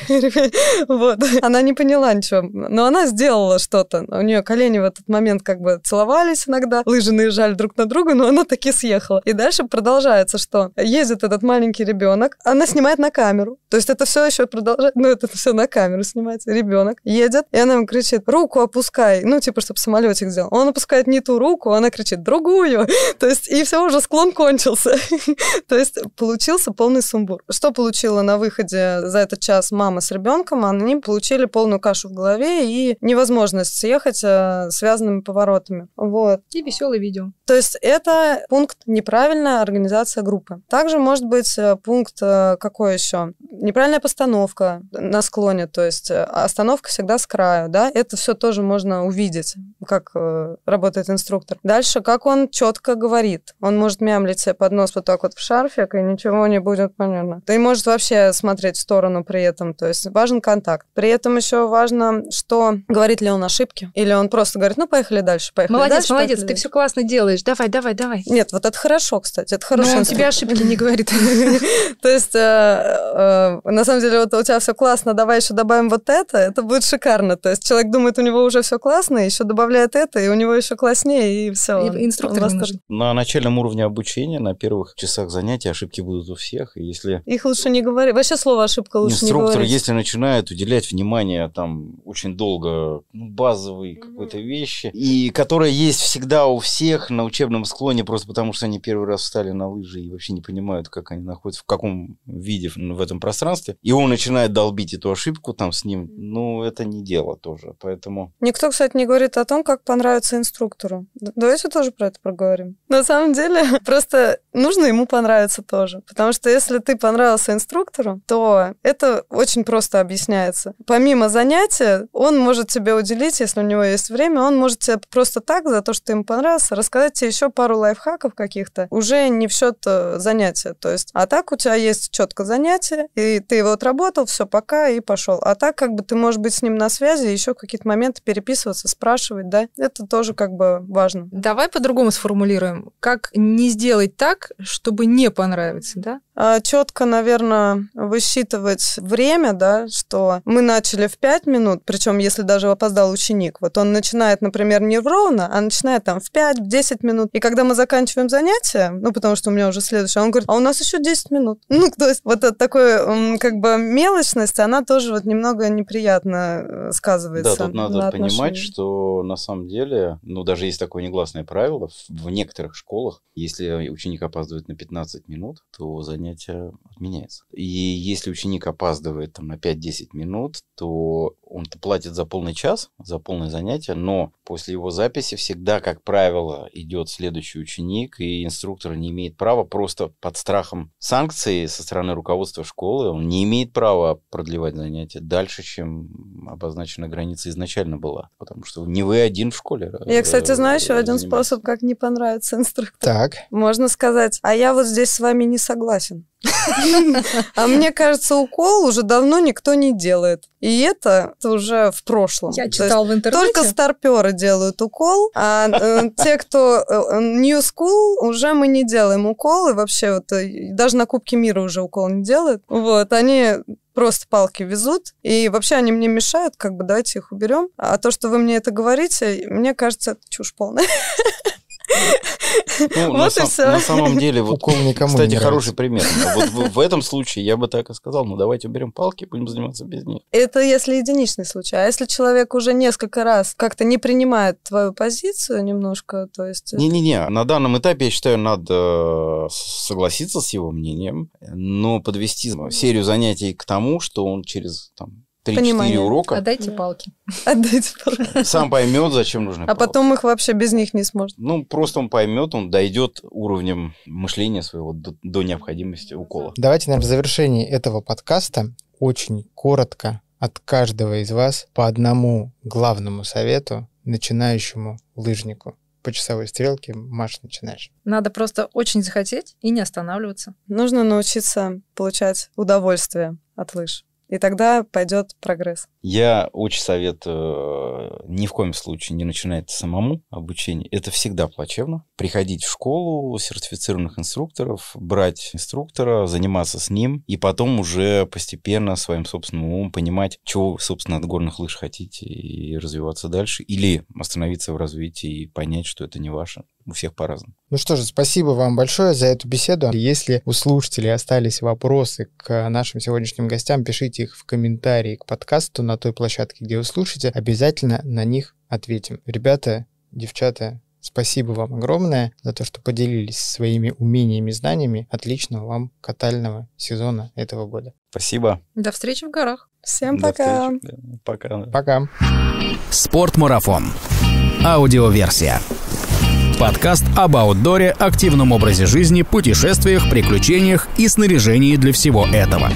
вот. Она не поняла ничего. Но она сделала что-то. У нее колени в этот момент как бы целовались иногда, лыжи наезжали друг на друга, но она таки съехала. И дальше продолжается, что ездит этот маленький ребенок, она снимает на камеру. То есть это все еще продолжает, ну это все на камеру снимается. Ребенок едет, и она ему кричит, руку опускай, ну типа, чтобы самолетик сделал. Он опускает не ту руку, она кричит, другую. То есть и все, уже склон кончился. То есть получился полный сумбур. Что получила на выходе за этот час мама с ребенком, а они получили полную кашу в голове и невозможность съехать э, связанными поворотами. Вот. И веселое видео. То есть это пункт неправильная организация группы. Также может быть э, пункт э, какой еще? Неправильная постановка на склоне, то есть остановка всегда с краю, да, это все тоже можно увидеть, как работает инструктор. Дальше, как он четко говорит. Он может мямлить себе под нос вот так вот в шарфик, и ничего не будет понятно. Да и может вообще вообще э, смотреть в сторону при этом. То есть важен контакт. При этом еще важно, что говорит ли он ошибки, или он просто говорит, ну, поехали дальше, поехали молодец, дальше. Молодец, молодец, ты все классно делаешь, давай, давай, давай. Нет, вот это хорошо, кстати, это хорошо. Но он тебе ошибки не говорит. То есть, э, э, на самом деле, вот у тебя все классно, давай еще добавим вот это, это будет шикарно. То есть человек думает, у него уже все классно, еще добавляет это, и у него еще класснее, и все. Инструктор На начальном уровне обучения, на первых часах занятий ошибки будут у всех, и если... Их лучше не говорить говори, вообще слово ошибка лучше Инструктор, не говорить. Инструктор, если начинает уделять внимание там очень долго ну, базовой mm-hmm. какой-то вещи, и которая есть всегда у всех на учебном склоне, просто потому что они первый раз встали на лыжи и вообще не понимают, как они находятся, в каком виде в этом пространстве, и он начинает долбить эту ошибку там с ним, ну, это не дело тоже, поэтому... Никто, кстати, не говорит о том, как понравится инструктору. Давайте тоже про это проговорим. На самом деле, просто нужно ему понравиться тоже, потому что если ты понравился инструктору, регулятору, то это очень просто объясняется. Помимо занятия, он может тебе уделить, если у него есть время, он может тебе просто так, за то, что ему понравился, рассказать тебе еще пару лайфхаков каких-то, уже не в счет э, занятия. То есть, а так у тебя есть четко занятие, и ты его отработал, все, пока, и пошел. А так, как бы, ты можешь быть с ним на связи, еще какие-то моменты переписываться, спрашивать, да, это тоже как бы важно. Давай по-другому сформулируем. Как не сделать так, чтобы не понравиться, да? А, четко, наверное, высчитывать время, да, что мы начали в 5 минут, причем если даже опоздал ученик, вот он начинает, например, не ровно, а начинает там в 5-10 минут. И когда мы заканчиваем занятие, ну, потому что у меня уже следующее, он говорит, а у нас еще 10 минут. Ну, то есть вот это такой как бы мелочность, она тоже вот немного неприятно э, сказывается. Да, тут надо на понимать, что на самом деле, ну, даже есть такое негласное правило, в некоторых школах, если ученик опаздывает на 15 минут, то занятие занятие отменяется. И если ученик опаздывает там, на 5-10 минут, то он платит за полный час, за полное занятие, но после его записи всегда, как правило, идет следующий ученик, и инструктор не имеет права просто под страхом санкций со стороны руководства школы, он не имеет права продлевать занятия дальше, чем обозначена граница изначально была, потому что не вы один в школе. Э, я, кстати, знаю еще один способ, как не понравится инструктору. Так. Можно сказать, а я вот здесь с вами не согласен. А мне кажется, укол уже давно никто не делает. И это, это уже в прошлом. Я читал в интернете. Только старперы делают укол, а э, те, кто э, New School, уже мы не делаем уколы вообще вот э, даже на Кубке мира уже укол не делают. Вот, они просто палки везут, и вообще они мне мешают, как бы давайте их уберем. А то, что вы мне это говорите, мне кажется, это чушь полная. Ну, вот на, и все. На самом деле, вот, кстати, хороший пример. Ну, вот в, в этом случае я бы так и сказал, ну давайте уберем палки, будем заниматься без них. Это если единичный случай. А если человек уже несколько раз как-то не принимает твою позицию немножко, то есть... Э, Не-не-не, на данном этапе, я считаю, надо э, согласиться с его мнением, но подвести серию занятий к тому, что он через там, 3-4 урока. Отдайте палки. Отдайте палки. Сам поймет, зачем нужны А палки. потом их вообще без них не сможет. Ну, просто он поймет, он дойдет уровнем мышления своего до, до необходимости укола. Давайте, наверное, в завершении этого подкаста очень коротко от каждого из вас по одному главному совету начинающему лыжнику по часовой стрелке, Маш, начинаешь. Надо просто очень захотеть и не останавливаться. Нужно научиться получать удовольствие от лыж. И тогда пойдет прогресс. Я очень советую э, ни в коем случае не начинать самому обучение. Это всегда плачевно. Приходить в школу сертифицированных инструкторов, брать инструктора, заниматься с ним, и потом уже постепенно своим собственным умом понимать, чего вы, собственно, от горных лыж хотите, и развиваться дальше, или остановиться в развитии и понять, что это не ваше у всех по-разному. Ну что же, спасибо вам большое за эту беседу. Если у слушателей остались вопросы к нашим сегодняшним гостям, пишите их в комментарии к подкасту на той площадке, где вы слушаете. Обязательно на них ответим. Ребята, девчата, Спасибо вам огромное за то, что поделились своими умениями и знаниями. Отличного вам катального сезона этого года. Спасибо. До встречи в горах. Всем пока. Встречи. Пока. Пока. Спорт-марафон. Аудиоверсия. Подкаст об аутдоре, активном образе жизни, путешествиях, приключениях и снаряжении для всего этого.